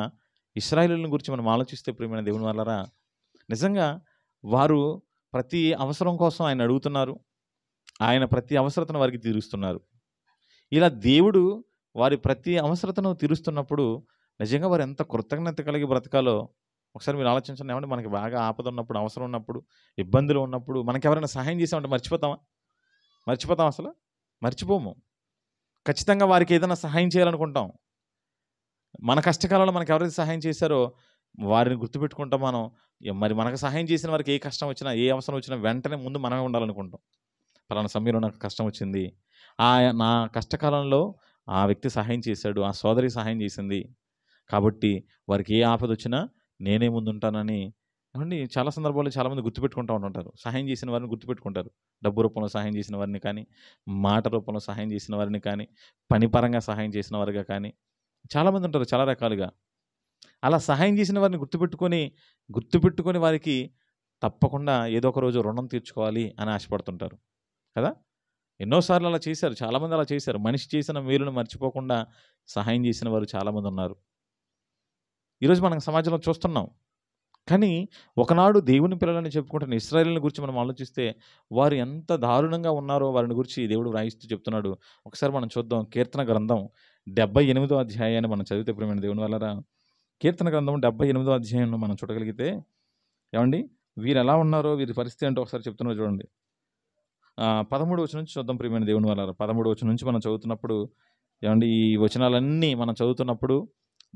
ఇస్రాయిలను గురించి మనం ఆలోచిస్తే ప్రియమైన దేవుని వల్లరా నిజంగా వారు ప్రతి అవసరం కోసం ఆయన అడుగుతున్నారు ఆయన ప్రతి అవసరతను వారికి తీరుస్తున్నారు ఇలా దేవుడు వారి ప్రతి అవసరతను తీరుస్తున్నప్పుడు నిజంగా వారు ఎంత కృతజ్ఞత కలిగి బ్రతకాలో ఒకసారి మీరు ఆలోచించండి ఏమంటే మనకి బాగా ఆపద ఉన్నప్పుడు అవసరం ఉన్నప్పుడు ఇబ్బందులు ఉన్నప్పుడు మనకి ఎవరైనా సహాయం చేసామంటే మర్చిపోతామా మర్చిపోతాం అసలు మర్చిపోము ఖచ్చితంగా వారికి ఏదైనా సహాయం చేయాలనుకుంటాం మన కష్టకాలంలో మనకు ఎవరైతే సహాయం చేశారో వారిని గుర్తుపెట్టుకుంటాం మనం మరి మనకు సహాయం చేసిన వారికి ఏ కష్టం వచ్చినా ఏ అవసరం వచ్చినా వెంటనే ముందు మనమే ఉండాలనుకుంటాం పలానా సమయంలో నాకు కష్టం వచ్చింది ఆ నా కష్టకాలంలో ఆ వ్యక్తి సహాయం చేశాడు ఆ సోదరి సహాయం చేసింది కాబట్టి వారికి ఏ ఆపద వచ్చినా నేనే ఉంటానని ఏమండి చాలా సందర్భాల్లో చాలామంది గుర్తుపెట్టుకుంటూ ఉంటుంటారు సహాయం చేసిన వారిని గుర్తుపెట్టుకుంటారు డబ్బు రూపంలో సహాయం చేసిన వారిని కానీ మాట రూపంలో సహాయం చేసిన వారిని కానీ పనిపరంగా సహాయం చేసిన వారిగా కానీ చాలామంది ఉంటారు చాలా రకాలుగా అలా సహాయం చేసిన వారిని గుర్తుపెట్టుకొని గుర్తుపెట్టుకొని వారికి తప్పకుండా ఏదో ఒక రోజు రుణం తీర్చుకోవాలి అని ఆశపడుతుంటారు కదా ఎన్నోసార్లు అలా చేశారు చాలామంది అలా చేశారు మనిషి చేసిన మేలును మర్చిపోకుండా సహాయం చేసిన వారు చాలామంది ఉన్నారు ఈరోజు మనం సమాజంలో చూస్తున్నాం కానీ ఒకనాడు దేవుని పిల్లలని చెప్పుకుంటున్న ఇస్రాయల్ని గురించి మనం ఆలోచిస్తే వారు ఎంత దారుణంగా ఉన్నారో వారిని గురించి దేవుడు వ్రాయిస్తూ చెప్తున్నాడు ఒకసారి మనం చూద్దాం కీర్తన గ్రంథం డెబ్బై ఎనిమిదో అధ్యాయాన్ని మనం చదివితే మన దేవుని వల్లరా కీర్తన గ్రంథం డెబ్బై ఎనిమిదో అధ్యాయంలో మనం చూడగలిగితే ఏమండి వీరు ఎలా ఉన్నారో వీరి పరిస్థితి అంటే ఒకసారి చెప్తున్నారు చూడండి పదమూడు వచ్చిన నుంచి చూద్దాం ప్రియమైన దేవుని వల్లరా పదమూడు వచ్చిన నుంచి మనం చదువుతున్నప్పుడు ఏమండి ఈ వచనాలన్నీ మనం చదువుతున్నప్పుడు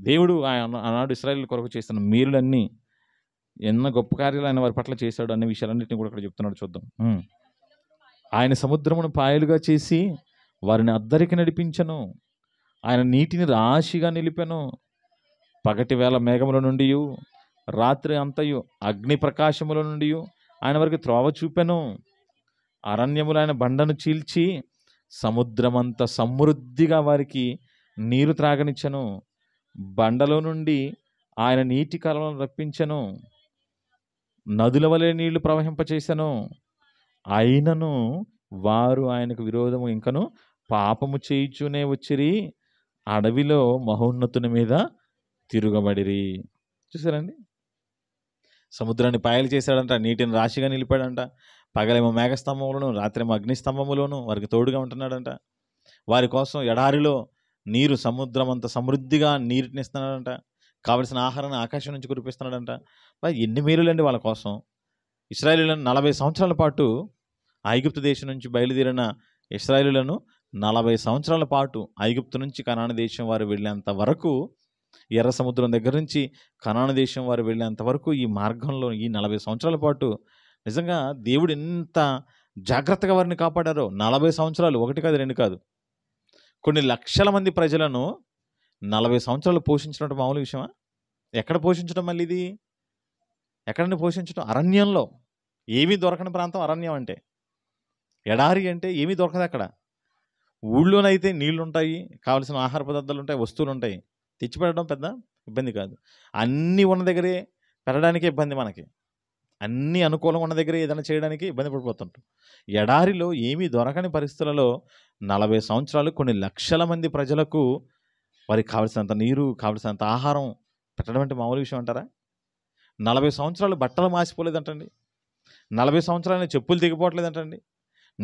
దేవుడు ఆయన ఆనాడు ఇస్రాయల్ కొరకు చేస్తున్న మీరులన్నీ ఎన్నో గొప్ప కార్యాలు ఆయన వారి పట్ల చేశాడు అనే విషయాలన్నింటినీ కూడా ఇక్కడ చెప్తున్నాడు చూద్దాం ఆయన సముద్రమును పాయలుగా చేసి వారిని అద్దరికి నడిపించను ఆయన నీటిని రాశిగా నిలిపాను పగటి వేళ మేఘముల నుండి రాత్రి అంతయు అగ్ని ప్రకాశముల నుండి ఆయన వారికి త్రోవ చూపాను అరణ్యములు ఆయన బండను చీల్చి సముద్రమంత సమృద్ధిగా వారికి నీరు త్రాగనిచ్చను బండలో నుండి ఆయన నీటి కాలంలో రప్పించను నదుల వలె నీళ్లు ప్రవహింపచేశాను అయినను వారు ఆయనకు విరోధము ఇంకను పాపము చేయుచునే వచ్చిరి అడవిలో మహోన్నతుని మీద తిరుగబడిరి చూసారండి సముద్రాన్ని పాయలు చేశాడంట నీటిని రాశిగా నిలిపాడంట పగలేమో మేఘస్తంభములను రాత్రేమో అగ్నిస్తంభములోను వారికి తోడుగా ఉంటున్నాడంట వారి కోసం ఎడారిలో నీరు సముద్రం అంత సమృద్ధిగా నీటిని ఇస్తున్నాడంట కావలసిన ఆహారాన్ని ఆకాశం నుంచి కురిపిస్తున్నాడంట ఎన్ని మేలులండి వాళ్ళ కోసం ఇస్రాయలీలను నలభై సంవత్సరాల పాటు ఐగుప్తు దేశం నుంచి బయలుదేరిన ఇస్రాయేలులను నలభై సంవత్సరాల పాటు ఐగుప్తు నుంచి కనాన దేశం వారు వెళ్ళేంత వరకు ఎర్ర సముద్రం దగ్గర నుంచి కనాన దేశం వారు వెళ్ళేంత వరకు ఈ మార్గంలో ఈ నలభై సంవత్సరాల పాటు నిజంగా దేవుడు ఎంత జాగ్రత్తగా వారిని కాపాడారో నలభై సంవత్సరాలు ఒకటి కాదు రెండు కాదు కొన్ని లక్షల మంది ప్రజలను నలభై సంవత్సరాలు పోషించడం మామూలు విషయమా ఎక్కడ పోషించడం మళ్ళీ ఇది ఎక్కడని పోషించడం అరణ్యంలో ఏమీ దొరకని ప్రాంతం అరణ్యం అంటే ఎడారి అంటే ఏమీ దొరకదు అక్కడ ఊళ్ళోనైతే ఉంటాయి కావలసిన ఆహార పదార్థాలు ఉంటాయి వస్తువులు ఉంటాయి తెచ్చిపెట్టడం పెద్ద ఇబ్బంది కాదు అన్నీ ఉన్న దగ్గరే పెట్టడానికే ఇబ్బంది మనకి అన్నీ అనుకూలంగా ఉన్న దగ్గరే ఏదైనా చేయడానికి ఇబ్బంది పడిపోతుంటాం ఎడారిలో ఏమీ దొరకని పరిస్థితులలో నలభై సంవత్సరాలు కొన్ని లక్షల మంది ప్రజలకు వారికి కావలసినంత నీరు కావలసినంత ఆహారం పెట్టడం అంటే మామూలు విషయం అంటారా నలభై సంవత్సరాలు బట్టలు మాసిపోలేదంటండి నలభై సంవత్సరాలు చెప్పులు దిగిపోవట్లేదంటండి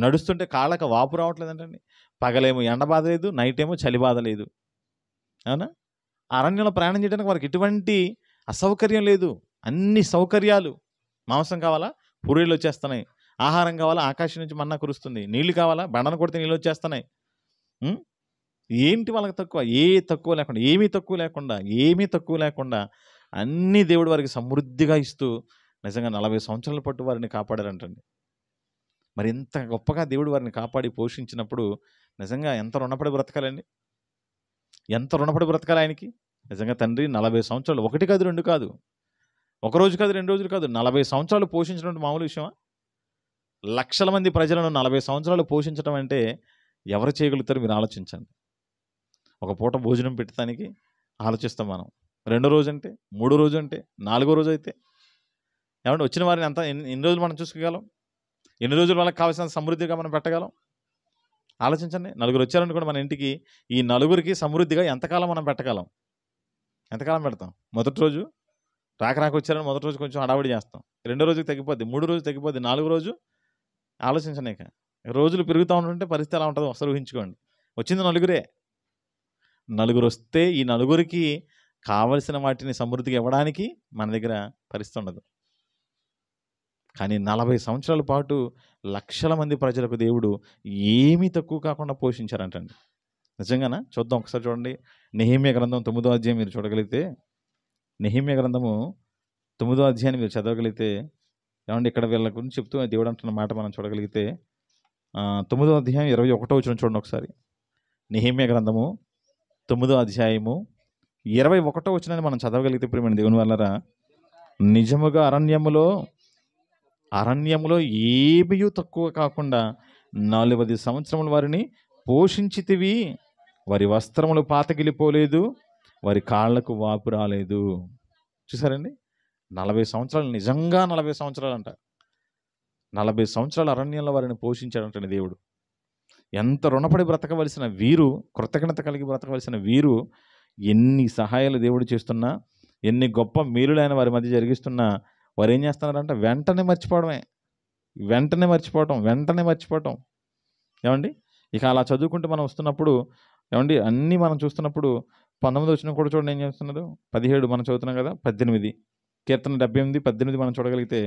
నడుస్తుంటే కాళ్ళకు వాపు రావట్లేదంటండి పగలేమో ఎండ బాధ లేదు నైట్ ఏమో చలి బాధ లేదు అవునా అరణ్యంలో ప్రయాణం చేయడానికి వారికి ఎటువంటి అసౌకర్యం లేదు అన్ని సౌకర్యాలు మాంసం కావాలా పూరీలు వచ్చేస్తున్నాయి ఆహారం కావాలా ఆకాశం నుంచి మన్నా కురుస్తుంది నీళ్లు కావాలా బండను కొడితే నీళ్ళు వచ్చేస్తున్నాయి ఏంటి వాళ్ళకి తక్కువ ఏ తక్కువ లేకుండా ఏమీ తక్కువ లేకుండా ఏమీ తక్కువ లేకుండా అన్ని దేవుడు వారికి సమృద్ధిగా ఇస్తూ నిజంగా నలభై సంవత్సరాల పాటు వారిని కాపాడారంటండి మరి ఇంత గొప్పగా దేవుడు వారిని కాపాడి పోషించినప్పుడు నిజంగా ఎంత రుణపడి బ్రతకాలండి ఎంత రుణపడి బ్రతకాలి ఆయనకి నిజంగా తండ్రి నలభై సంవత్సరాలు ఒకటి కాదు రెండు కాదు ఒక రోజు కాదు రెండు రోజులు కాదు నలభై సంవత్సరాలు పోషించడం మామూలు విషయమా లక్షల మంది ప్రజలను నలభై సంవత్సరాలు పోషించడం అంటే ఎవరు చేయగలుగుతారు మీరు ఆలోచించండి ఒక పూట భోజనం పెట్టడానికి ఆలోచిస్తాం మనం రెండో రోజు అంటే మూడో రోజు అంటే నాలుగో రోజు అయితే ఏమంటే వచ్చిన వారిని అంత ఎన్ని రోజులు మనం చూసుకోగలం ఎన్ని రోజులు వాళ్ళకి కావాల్సిన సమృద్ధిగా మనం పెట్టగలం ఆలోచించండి నలుగురు వచ్చారనుకోండి మన ఇంటికి ఈ నలుగురికి సమృద్ధిగా ఎంతకాలం మనం పెట్టగలం ఎంతకాలం పెడతాం మొదటి రోజు రాక రాక వచ్చారని మొదటి రోజు కొంచెం అడావిడి చేస్తాం రెండో రోజుకి తగ్గిపోద్ది మూడు రోజు తగ్గిపోద్ది నాలుగు రోజు ఇక రోజులు పెరుగుతూ ఉంటుంటే పరిస్థితి ఎలా ఉంటుందో అసలు ఊహించుకోండి వచ్చింది నలుగురే నలుగురు వస్తే ఈ నలుగురికి కావలసిన వాటిని సమృద్ధిగా ఇవ్వడానికి మన దగ్గర పరిస్థితి ఉండదు కానీ నలభై సంవత్సరాల పాటు లక్షల మంది ప్రజలకు దేవుడు ఏమీ తక్కువ కాకుండా పోషించారంటండి నిజంగానా చూద్దాం ఒకసారి చూడండి నెహిమ్య గ్రంథం తొమ్మిదో అధ్యాయం మీరు చూడగలిగితే నెహిమ్య గ్రంథము తొమ్మిదో అధ్యాయాన్ని మీరు చదవగలిగితే ఏమంటే ఇక్కడ వీళ్ళ గురించి చెప్తూ దేవుడు అంటున్న మాట మనం చూడగలిగితే తొమ్మిదో అధ్యాయం ఇరవై ఒకటో వచ్చిన చూడండి ఒకసారి నిహిమ్య గ్రంథము తొమ్మిదో అధ్యాయము ఇరవై ఒకటో వచ్చినని మనం చదవగలిగితే ఇప్పుడు మేము దేవుని వల్లరా నిజముగా అరణ్యములో అరణ్యములో ఏమీ తక్కువ కాకుండా నాలుగది సంవత్సరముల వారిని పోషించితివి వారి వస్త్రములు పాతగిలిపోలేదు వారి కాళ్లకు వాపు రాలేదు చూసారండి నలభై సంవత్సరాలు నిజంగా నలభై సంవత్సరాలు అంట నలభై సంవత్సరాల అరణ్యంలో వారిని పోషించాడంటండి దేవుడు ఎంత రుణపడి బ్రతకవలసిన వీరు కృతజ్ఞత కలిగి బ్రతకవలసిన వీరు ఎన్ని సహాయాలు దేవుడు చేస్తున్నా ఎన్ని గొప్ప మేలులైన వారి మధ్య జరిగిస్తున్నా వారు ఏం చేస్తున్నారంటే వెంటనే మర్చిపోవడమే వెంటనే మర్చిపోవటం వెంటనే మర్చిపోవటం ఏమండి ఇక అలా చదువుకుంటూ మనం వస్తున్నప్పుడు ఏమండి అన్నీ మనం చూస్తున్నప్పుడు పంతొమ్మిది వచ్చిన కూడా చూడండి ఏం చేస్తున్నారు పదిహేడు మనం చదువుతున్నాం కదా పద్దెనిమిది కీర్తన డెబ్బై ఎనిమిది పద్దెనిమిది మనం చూడగలిగితే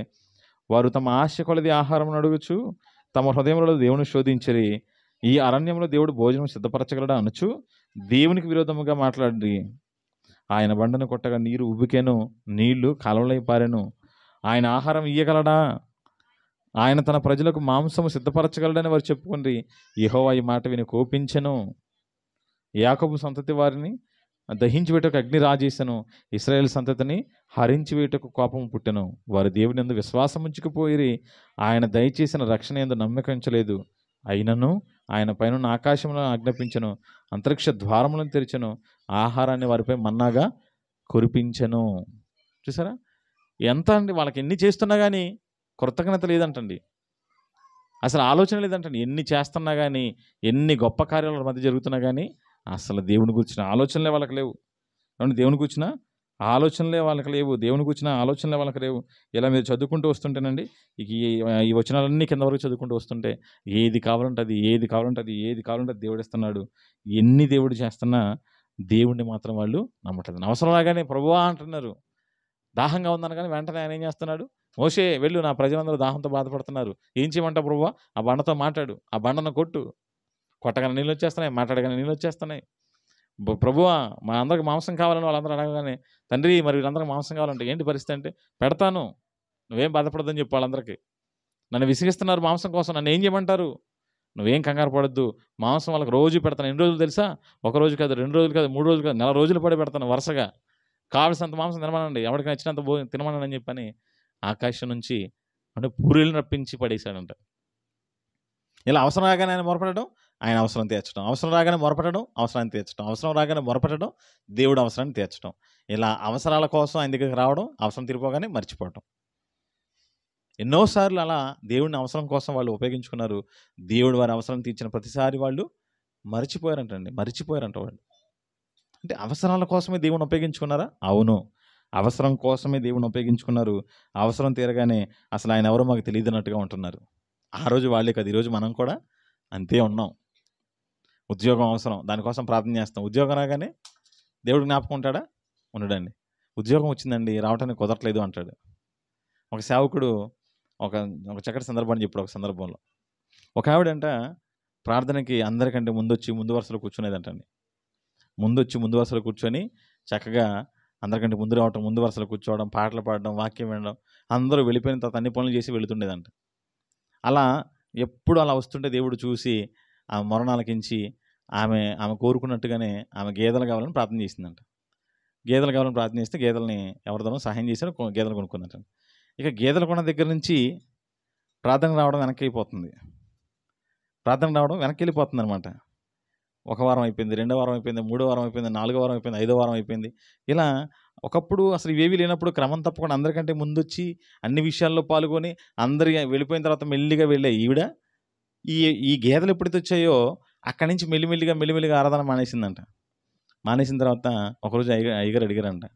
వారు తమ ఆశ కొలది ఆహారం అడుగుచు తమ హృదయంలో దేవుని శోధించరి ఈ అరణ్యంలో దేవుడు భోజనం సిద్ధపరచగలడా అనుచు దేవునికి విరోధముగా మాట్లాడి ఆయన బండను కొట్టగా నీరు ఉబ్బికేను నీళ్లు కలవలై పారాను ఆయన ఆహారం ఇయ్యగలడా ఆయన తన ప్రజలకు మాంసము సిద్ధపరచగలడని వారు చెప్పుకుని యహోవా ఈ మాట విని కోపించను యాకబు సంతతి వారిని దహించి వేటకు అగ్ని రాజేశను ఇస్రాయేల్ సంతతిని హరించి వేటకు కోపం పుట్టెను వారి దేవుని ఎందు విశ్వాసం ఉంచుకుపోయి ఆయన దయచేసిన రక్షణ ఎందు నమ్మకించలేదు అయినను ఆయన పైన ఆకాశంలో ఆజ్ఞాపించను అంతరిక్ష ద్వారములను తెరిచను ఆహారాన్ని వారిపై మన్నాగా కురిపించను చూసారా ఎంత అండి వాళ్ళకి ఎన్ని చేస్తున్నా కానీ కృతజ్ఞత లేదంటండి అసలు ఆలోచన లేదంటండి ఎన్ని చేస్తున్నా కానీ ఎన్ని గొప్ప కార్యాల మధ్య జరుగుతున్నా కానీ అసలు దేవుని కూర్చున్న ఆలోచనలే వాళ్ళకి లేవు ఏమంటే దేవుని కూర్చున్న ఆలోచనలే వాళ్ళకి లేవు దేవుని కూర్చున్న ఆలోచనలే వాళ్ళకి లేవు ఇలా మీరు చదువుకుంటూ వస్తుంటేనండి ఇక ఈ వచనాలన్నీ కింద వరకు చదువుకుంటూ వస్తుంటే ఏది కావాలంటే అది ఏది కావాలంటే అది ఏది కావాలంటే దేవుడు ఇస్తున్నాడు ఎన్ని దేవుడు చేస్తున్నా దేవుణ్ణి మాత్రం వాళ్ళు నమ్మట్లేదు అవసరం రాగానే ప్రభువా అంటున్నారు దాహంగా కానీ వెంటనే ఆయన ఏం చేస్తున్నాడు మోషే వెళ్ళు నా ప్రజలందరూ దాహంతో బాధపడుతున్నారు ఏం చేయమంట ప్రభు ఆ బండతో మాట్లాడు ఆ బండను కొట్టు కొట్టగానే నీళ్ళు వచ్చేస్తున్నాయి మాట్లాడగానే నీళ్ళు వచ్చేస్తున్నాయి ప్రభువా మా అందరికి మాంసం కావాలని వాళ్ళందరూ అడగగానే తండ్రి మరి వీళ్ళందరికీ మాంసం కావాలంటే ఏంటి పరిస్థితి అంటే పెడతాను నువ్వేం బాధపడద్దని చెప్పు వాళ్ళందరికీ నన్ను విసిగిస్తున్నారు మాంసం కోసం నన్ను ఏం చేయమంటారు నువ్వేం కంగారు పడద్దు మాంసం వాళ్ళకి రోజు పెడతాను ఎన్ని రోజులు తెలుసా ఒక రోజు కాదు రెండు రోజులు కాదు మూడు రోజులు కాదు నెల రోజులు పడి పెడతాను వరుసగా కావలసినంత మాంసం తినమనండి ఎవరికి నచ్చినంత భో తినమనండి అని చెప్పని ఆకాశం నుంచి అంటే పూరీలు రప్పించి పడేశాడంట ఇలా అవసరం రాగానే ఆయన మొరపడడం ఆయన అవసరం తీర్చడం అవసరం రాగానే మొరపడడం అవసరాన్ని తీర్చడం అవసరం రాగానే మొరపడడం దేవుడు అవసరాన్ని తీర్చడం ఇలా అవసరాల కోసం ఆయన దగ్గరికి రావడం అవసరం తీరిపోగానే మర్చిపోవడం ఎన్నోసార్లు అలా దేవుడిని అవసరం కోసం వాళ్ళు ఉపయోగించుకున్నారు దేవుడు వారి అవసరం తీర్చిన ప్రతిసారి వాళ్ళు మర్చిపోయారంటండి మర్చిపోయారంట వాళ్ళు అంటే అవసరాల కోసమే దేవుని ఉపయోగించుకున్నారా అవును అవసరం కోసమే దేవుని ఉపయోగించుకున్నారు అవసరం తీరగానే అసలు ఆయన ఎవరో మాకు తెలియదన్నట్టుగా ఉంటున్నారు ఆ రోజు వాళ్ళే కదా ఈరోజు మనం కూడా అంతే ఉన్నాం ఉద్యోగం అవసరం దానికోసం ప్రార్థన చేస్తాం ఉద్యోగం రాగానే దేవుడు జ్ఞాపకం ఉంటాడా ఉండడండి ఉద్యోగం వచ్చిందండి రావటానికి కుదరట్లేదు అంటాడు ఒక సేవకుడు ఒక ఒక చక్కటి సందర్భాన్ని చెప్పాడు ఒక సందర్భంలో ఒక ఆవిడంట ప్రార్థనకి అందరికంటే ముందు వచ్చి ముందు వరుసలో కూర్చునేది అంటండి ముందు వచ్చి ముందు వరుసలో కూర్చొని చక్కగా అందరికంటే ముందు రావటం ముందు వరుసలో కూర్చోవడం పాటలు పాడడం వాక్యం వినడం అందరూ వెళ్ళిపోయిన తర్వాత అన్ని పనులు చేసి వెళుతుండేదంట అలా ఎప్పుడు అలా వస్తుంటే దేవుడు చూసి ఆ మరణాలకించి ఆమె ఆమె కోరుకున్నట్టుగానే ఆమె గేదెలు కావాలని ప్రార్థన చేసిందంట గేదెలు కావాలని ప్రార్థన చేస్తే గేదెలని ఎవరితోనో సహాయం చేశారు గేదెలు కొనుక్కుందంట ఇక గేదెలు కొన్న దగ్గర నుంచి ప్రార్థన రావడం వెనక్కి వెళ్ళిపోతుంది ప్రార్థన రావడం వెనక్కి వెళ్ళిపోతుంది అనమాట ఒక వారం అయిపోయింది రెండో వారం అయిపోయింది మూడో వారం అయిపోయింది నాలుగో వారం అయిపోయింది ఐదో వారం అయిపోయింది ఇలా ఒకప్పుడు అసలు ఇవేవి లేనప్పుడు క్రమం తప్పకుండా అందరికంటే ముందొచ్చి అన్ని విషయాల్లో పాల్గొని అందరి వెళ్ళిపోయిన తర్వాత మెల్లిగా వెళ్ళే ఈవిడ ఈ ఈ గేదెలు ఎప్పుడైతే వచ్చాయో అక్కడి నుంచి మెల్లిమెల్లిగా మెల్లిమెల్లిగా ఆరాధన మానేసిందంట మానేసిన తర్వాత ఒకరోజు అయ్య అయ్యగారు అడిగారంట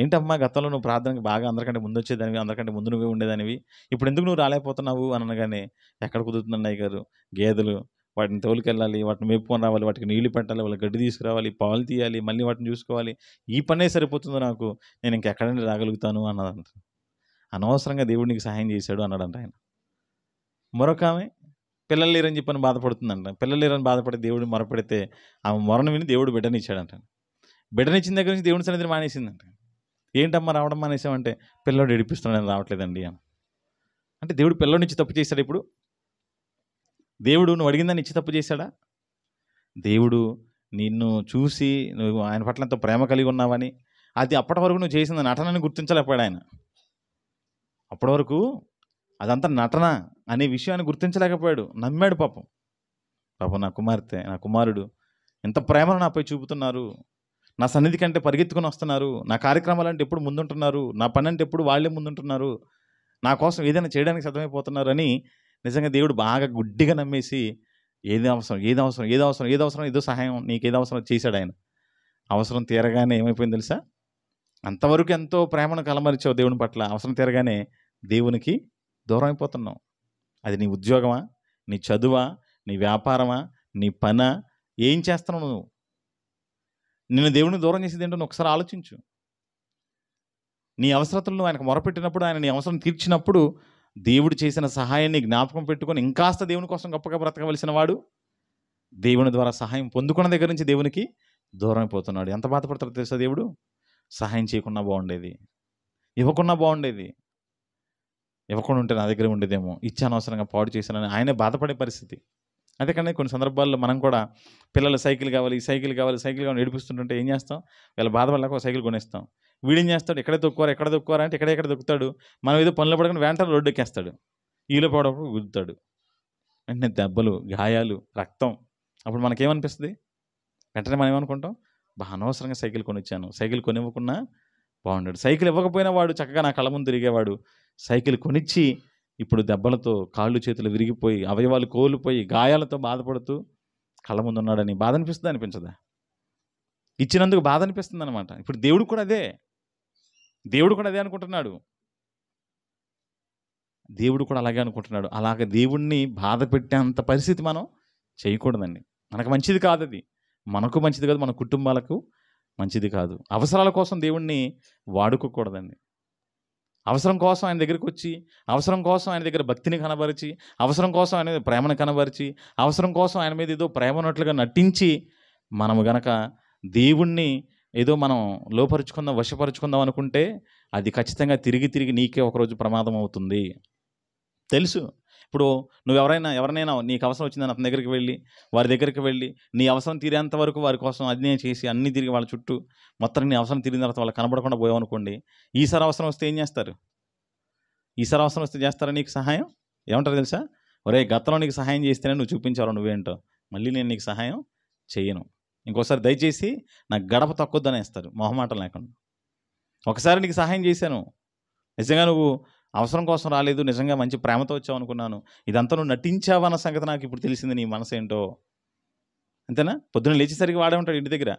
ఏంటమ్మా గతంలో నువ్వు ప్రార్థనకి బాగా అందరికంటే ముందు వచ్చేదానివి అందరికంటే ముందు నువ్వే ఉండేదానివి ఇప్పుడు ఎందుకు నువ్వు రాలేకపోతున్నావు అనగానే ఎక్కడ కుదురుతుందండి అయ్యగారు గేదెలు వాటిని తోలుకెళ్ళాలి వాటిని మేపుకొని రావాలి వాటికి నీళ్లు పెట్టాలి వాళ్ళ గడ్డి తీసుకురావాలి పాలు తీయాలి మళ్ళీ వాటిని చూసుకోవాలి ఈ పనే సరిపోతుందో నాకు నేను ఇంకెక్కడైనా రాగలుగుతాను అన్నదంట అనవసరంగా దేవుడు నీకు సహాయం చేశాడు అన్నాడంట ఆయన మరొక ఆమె పిల్లలు లేరని చెప్పని బాధపడుతుందంట పిల్లలు లేరని బాధపడితే దేవుడిని మొరపెడితే ఆమె మొరను విని దేవుడు బిడ్డనిచ్చాడంట బిడ్డనిచ్చిన దగ్గర నుంచి దేవుని సన్నిధిని మానేసిందంట ఏంటమ్మా రావడం మానేసామంటే పిల్లడు ఏడిపిస్తున్నాడు రావట్లేదండి అని అంటే దేవుడు పిల్లోడి నుంచి తప్పు చేశాడు ఇప్పుడు దేవుడు నువ్వు అడిగిందని ఇచ్చి తప్పు చేశాడా దేవుడు నిన్ను చూసి నువ్వు ఆయన పట్ల ఎంతో ప్రేమ కలిగి ఉన్నావని అది అప్పటి వరకు నువ్వు చేసిన నటనని గుర్తించలేకపోయాడు ఆయన అప్పటి వరకు అదంతా నటన అనే విషయాన్ని గుర్తించలేకపోయాడు నమ్మాడు పాపం పాపం నా కుమార్తె నా కుమారుడు ఎంత ప్రేమను నాపై చూపుతున్నారు నా సన్నిధి కంటే పరిగెత్తుకుని వస్తున్నారు నా కార్యక్రమాలు అంటే ఎప్పుడు ముందుంటున్నారు నా పని అంటే ఎప్పుడు వాళ్ళే ముందుంటున్నారు నా కోసం ఏదైనా చేయడానికి సిద్ధమైపోతున్నారు అని నిజంగా దేవుడు బాగా గుడ్డిగా నమ్మేసి ఏది అవసరం ఏది అవసరం ఏది అవసరం ఏది అవసరం ఏదో సహాయం నీకు ఏది అవసరం చేశాడు ఆయన అవసరం తీరగానే ఏమైపోయింది తెలుసా అంతవరకు ఎంతో ప్రేమను కలమరిచావు దేవుని పట్ల అవసరం తీరగానే దేవునికి దూరం అయిపోతున్నావు అది నీ ఉద్యోగమా నీ చదువా నీ వ్యాపారమా నీ పన ఏం చేస్తున్నావు నువ్వు నిన్ను దేవుని దూరం చేసేది ఏంటో ఒకసారి ఆలోచించు నీ అవసరతలను ఆయనకు మొరపెట్టినప్పుడు ఆయన నీ అవసరం తీర్చినప్పుడు దేవుడు చేసిన సహాయాన్ని జ్ఞాపకం పెట్టుకొని ఇంకాస్త దేవుని కోసం గొప్పగా బ్రతకవలసిన వాడు దేవుని ద్వారా సహాయం పొందుకున్న దగ్గర నుంచి దేవునికి దూరం అయిపోతున్నాడు ఎంత బాధపడతారు తెలుసా దేవుడు సహాయం చేయకుండా బాగుండేది ఇవ్వకుండా బాగుండేది ఇవ్వకుండా ఉంటే నా దగ్గర ఉండేదేమో ఇచ్చానవసరంగా పాడు చేశానని ఆయనే బాధపడే పరిస్థితి అదే కానీ కొన్ని సందర్భాల్లో మనం కూడా పిల్లలు సైకిల్ కావాలి ఈ సైకిల్ కావాలి సైకిల్ కావాలి ఏడిపిస్తుంటుంటే ఏం చేస్తాం వీళ్ళ బాధపడలేక ఒక సైకిల్ కొనేస్తాం వీడేం చేస్తాడు ఎక్కడ తొక్కువారు ఎక్కడ దొక్కుకోరు అంటే ఎక్కడ ఎక్కడ దొక్కుతాడు మనం ఏదో పనులు పడకుండా వెంటనే రోడ్డు ఎక్కేస్తాడు ఈలో పడప్పుడు గుద్దుతాడు వెంటనే దెబ్బలు గాయాలు రక్తం అప్పుడు మనకేమనిపిస్తుంది వెంటనే మనం ఏమనుకుంటాం బాగా అనవసరంగా సైకిల్ కొనిచ్చాను సైకిల్ కొనివ్వకుండా బాగుండాడు సైకిల్ ఇవ్వకపోయినా వాడు చక్కగా నా కళ్ళ ముందు తిరిగేవాడు సైకిల్ కొనిచ్చి ఇప్పుడు దెబ్బలతో కాళ్ళు చేతులు విరిగిపోయి అవయవాలు కోల్పోయి గాయాలతో బాధపడుతూ కళ్ళ ముందు ఉన్నాడని బాధ అనిపిస్తుంది అనిపించదా ఇచ్చినందుకు బాధ అనిపిస్తుంది అనమాట ఇప్పుడు దేవుడు కూడా అదే దేవుడు కూడా అదే అనుకుంటున్నాడు దేవుడు కూడా అలాగే అనుకుంటున్నాడు అలాగ దేవుణ్ణి బాధ పెట్టేంత పరిస్థితి మనం చేయకూడదండి మనకు మంచిది కాదు అది మనకు మంచిది కాదు మన కుటుంబాలకు మంచిది కాదు అవసరాల కోసం దేవుణ్ణి వాడుకోకూడదండి అవసరం కోసం ఆయన దగ్గరికి వచ్చి అవసరం కోసం ఆయన దగ్గర భక్తిని కనబరిచి అవసరం కోసం ఆయన ప్రేమను కనబరిచి అవసరం కోసం ఆయన మీద ఏదో ప్రేమ ఉన్నట్లుగా నటించి మనము గనక దేవుణ్ణి ఏదో మనం లోపరుచుకుందాం వశపరుచుకుందాం అనుకుంటే అది ఖచ్చితంగా తిరిగి తిరిగి నీకే ఒకరోజు ప్రమాదం అవుతుంది తెలుసు ఇప్పుడు నువ్వు ఎవరైనా ఎవరినైనా నీకు అవసరం వచ్చిందని అతని దగ్గరికి వెళ్ళి వారి దగ్గరికి వెళ్ళి నీ అవసరం తీరేంత వరకు వారి కోసం అన్నీ చేసి అన్నీ తిరిగి వాళ్ళ చుట్టూ మొత్తం నీ అవసరం తీరిన తర్వాత వాళ్ళు కనబడకుండా పోయావనుకోండి ఈసారి అవసరం వస్తే ఏం చేస్తారు ఈసారి అవసరం వస్తే చేస్తారా నీకు సహాయం ఏమంటారు తెలుసా ఒరే గతంలో నీకు సహాయం చేస్తేనే నువ్వు చూపించారు నువ్వేంటో మళ్ళీ నేను నీకు సహాయం చేయను ఇంకోసారి దయచేసి నాకు గడప తక్కువద్దనే ఇస్తారు మొహమాటం లేకుండా ఒకసారి నీకు సహాయం చేశాను నిజంగా నువ్వు అవసరం కోసం రాలేదు నిజంగా మంచి ప్రేమతో వచ్చావు అనుకున్నాను ఇదంతా నువ్వు నటించావన్న సంగతి నాకు ఇప్పుడు తెలిసింది నీ మనసు ఏంటో అంతేనా పొద్దున్న లేచేసరికి వాడే ఉంటాడు ఇంటి దగ్గర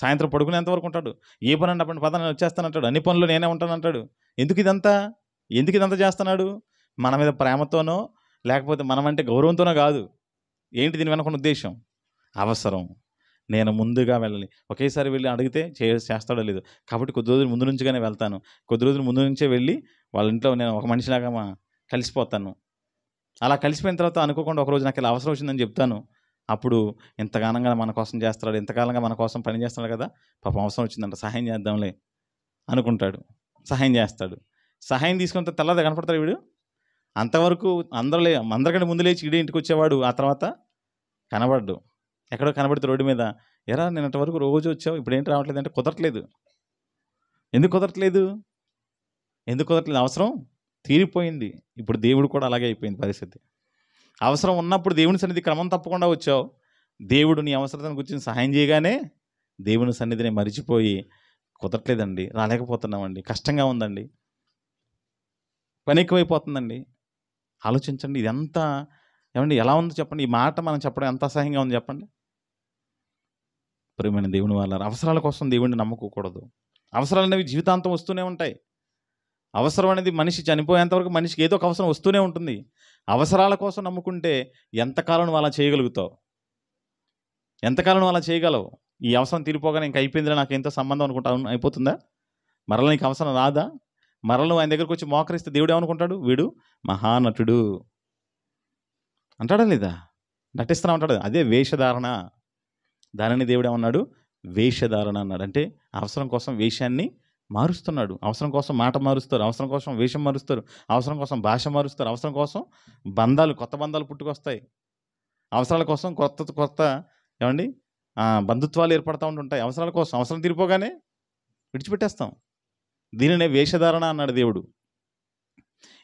సాయంత్రం పడుకునేంతవరకు ఉంటాడు ఏ పని అంటే పద నేను వచ్చేస్తానంటాడు అన్ని పనులు నేనే ఉంటానంటాడు ఎందుకు ఇదంతా ఎందుకు ఇదంతా చేస్తున్నాడు మన మీద ప్రేమతోనో లేకపోతే మనమంటే గౌరవంతోనో కాదు ఏంటి దీని వెనకున్న ఉద్దేశం అవసరం నేను ముందుగా వెళ్ళాలి ఒకేసారి వెళ్ళి అడిగితే చే చేస్తాడో లేదు కాబట్టి కొద్ది రోజులు ముందు నుంచిగానే వెళ్తాను కొద్ది రోజులు ముందు నుంచే వెళ్ళి వాళ్ళ ఇంట్లో నేను ఒక మనిషిలాగా కలిసిపోతాను అలా కలిసిపోయిన తర్వాత అనుకోకుండా ఒకరోజు నాకు ఇలా అవసరం వచ్చిందని చెప్తాను అప్పుడు ఇంతగానంగా మన కోసం చేస్తాడు ఇంతకాలంగా మన కోసం పని చేస్తున్నాడు కదా పాపం అవసరం వచ్చిందంట సహాయం చేద్దాంలే అనుకుంటాడు సహాయం చేస్తాడు సహాయం తీసుకున్న తెల్లది కనపడతాడు వీడు అంతవరకు అందరూ అందరికంటే ముందు లేచి ఇడే ఇంటికి వచ్చేవాడు ఆ తర్వాత కనబడ్డు ఎక్కడో కనబడితే రోడ్డు మీద ఎరా నిన్నటి వరకు రోజు వచ్చావు ఇప్పుడు ఏంటి రావట్లేదు అంటే కుదరట్లేదు ఎందుకు కుదరట్లేదు ఎందుకు కుదరట్లేదు అవసరం తీరిపోయింది ఇప్పుడు దేవుడు కూడా అలాగే అయిపోయింది పరిస్థితి అవసరం ఉన్నప్పుడు దేవుని సన్నిధి క్రమం తప్పకుండా వచ్చావు దేవుడు నీ అవసరతను గురించి సహాయం చేయగానే దేవుని సన్నిధిని మరిచిపోయి కుదరట్లేదండి రాలేకపోతున్నామండి కష్టంగా ఉందండి పని ఎక్కువైపోతుందండి ఆలోచించండి ఇదంతా ఏమండి ఎలా ఉందో చెప్పండి ఈ మాట మనం చెప్పడం ఎంత అసహ్యంగా ఉంది చెప్పండి ప్రేమైన దేవుని వాళ్ళ అవసరాల కోసం దేవుడిని నమ్ముకోకూడదు అవసరాలు అనేవి జీవితాంతం వస్తూనే ఉంటాయి అవసరం అనేది మనిషి చనిపోయేంతవరకు మనిషికి ఏదో ఒక అవసరం వస్తూనే ఉంటుంది అవసరాల కోసం నమ్ముకుంటే ఎంతకాలం అలా చేయగలుగుతావు ఎంతకాలం అలా చేయగలవు ఈ అవసరం తీరిపోగానే ఇంక అయిపోయిందిలే నాకు ఎంతో సంబంధం అనుకుంటా అయిపోతుందా మరల నీకు అవసరం రాదా మరల ఆయన దగ్గరకు వచ్చి మోకరిస్తే దేవుడు ఏమనుకుంటాడు వీడు మహానటుడు అంటాడా లేదా నటిస్తాను అంటాడు అదే వేషధారణ దానిని దేవుడు ఏమన్నాడు వేషధారణ అన్నాడు అంటే అవసరం కోసం వేషాన్ని మారుస్తున్నాడు అవసరం కోసం మాట మారుస్తారు అవసరం కోసం వేషం మారుస్తారు అవసరం కోసం భాష మారుస్తారు అవసరం కోసం బంధాలు కొత్త బంధాలు పుట్టుకొస్తాయి అవసరాల కోసం కొత్త కొత్త ఏమండి బంధుత్వాలు ఏర్పడతా ఉంటుంటాయి అవసరాల కోసం అవసరం తీరిపోగానే విడిచిపెట్టేస్తాం దీనినే వేషధారణ అన్నాడు దేవుడు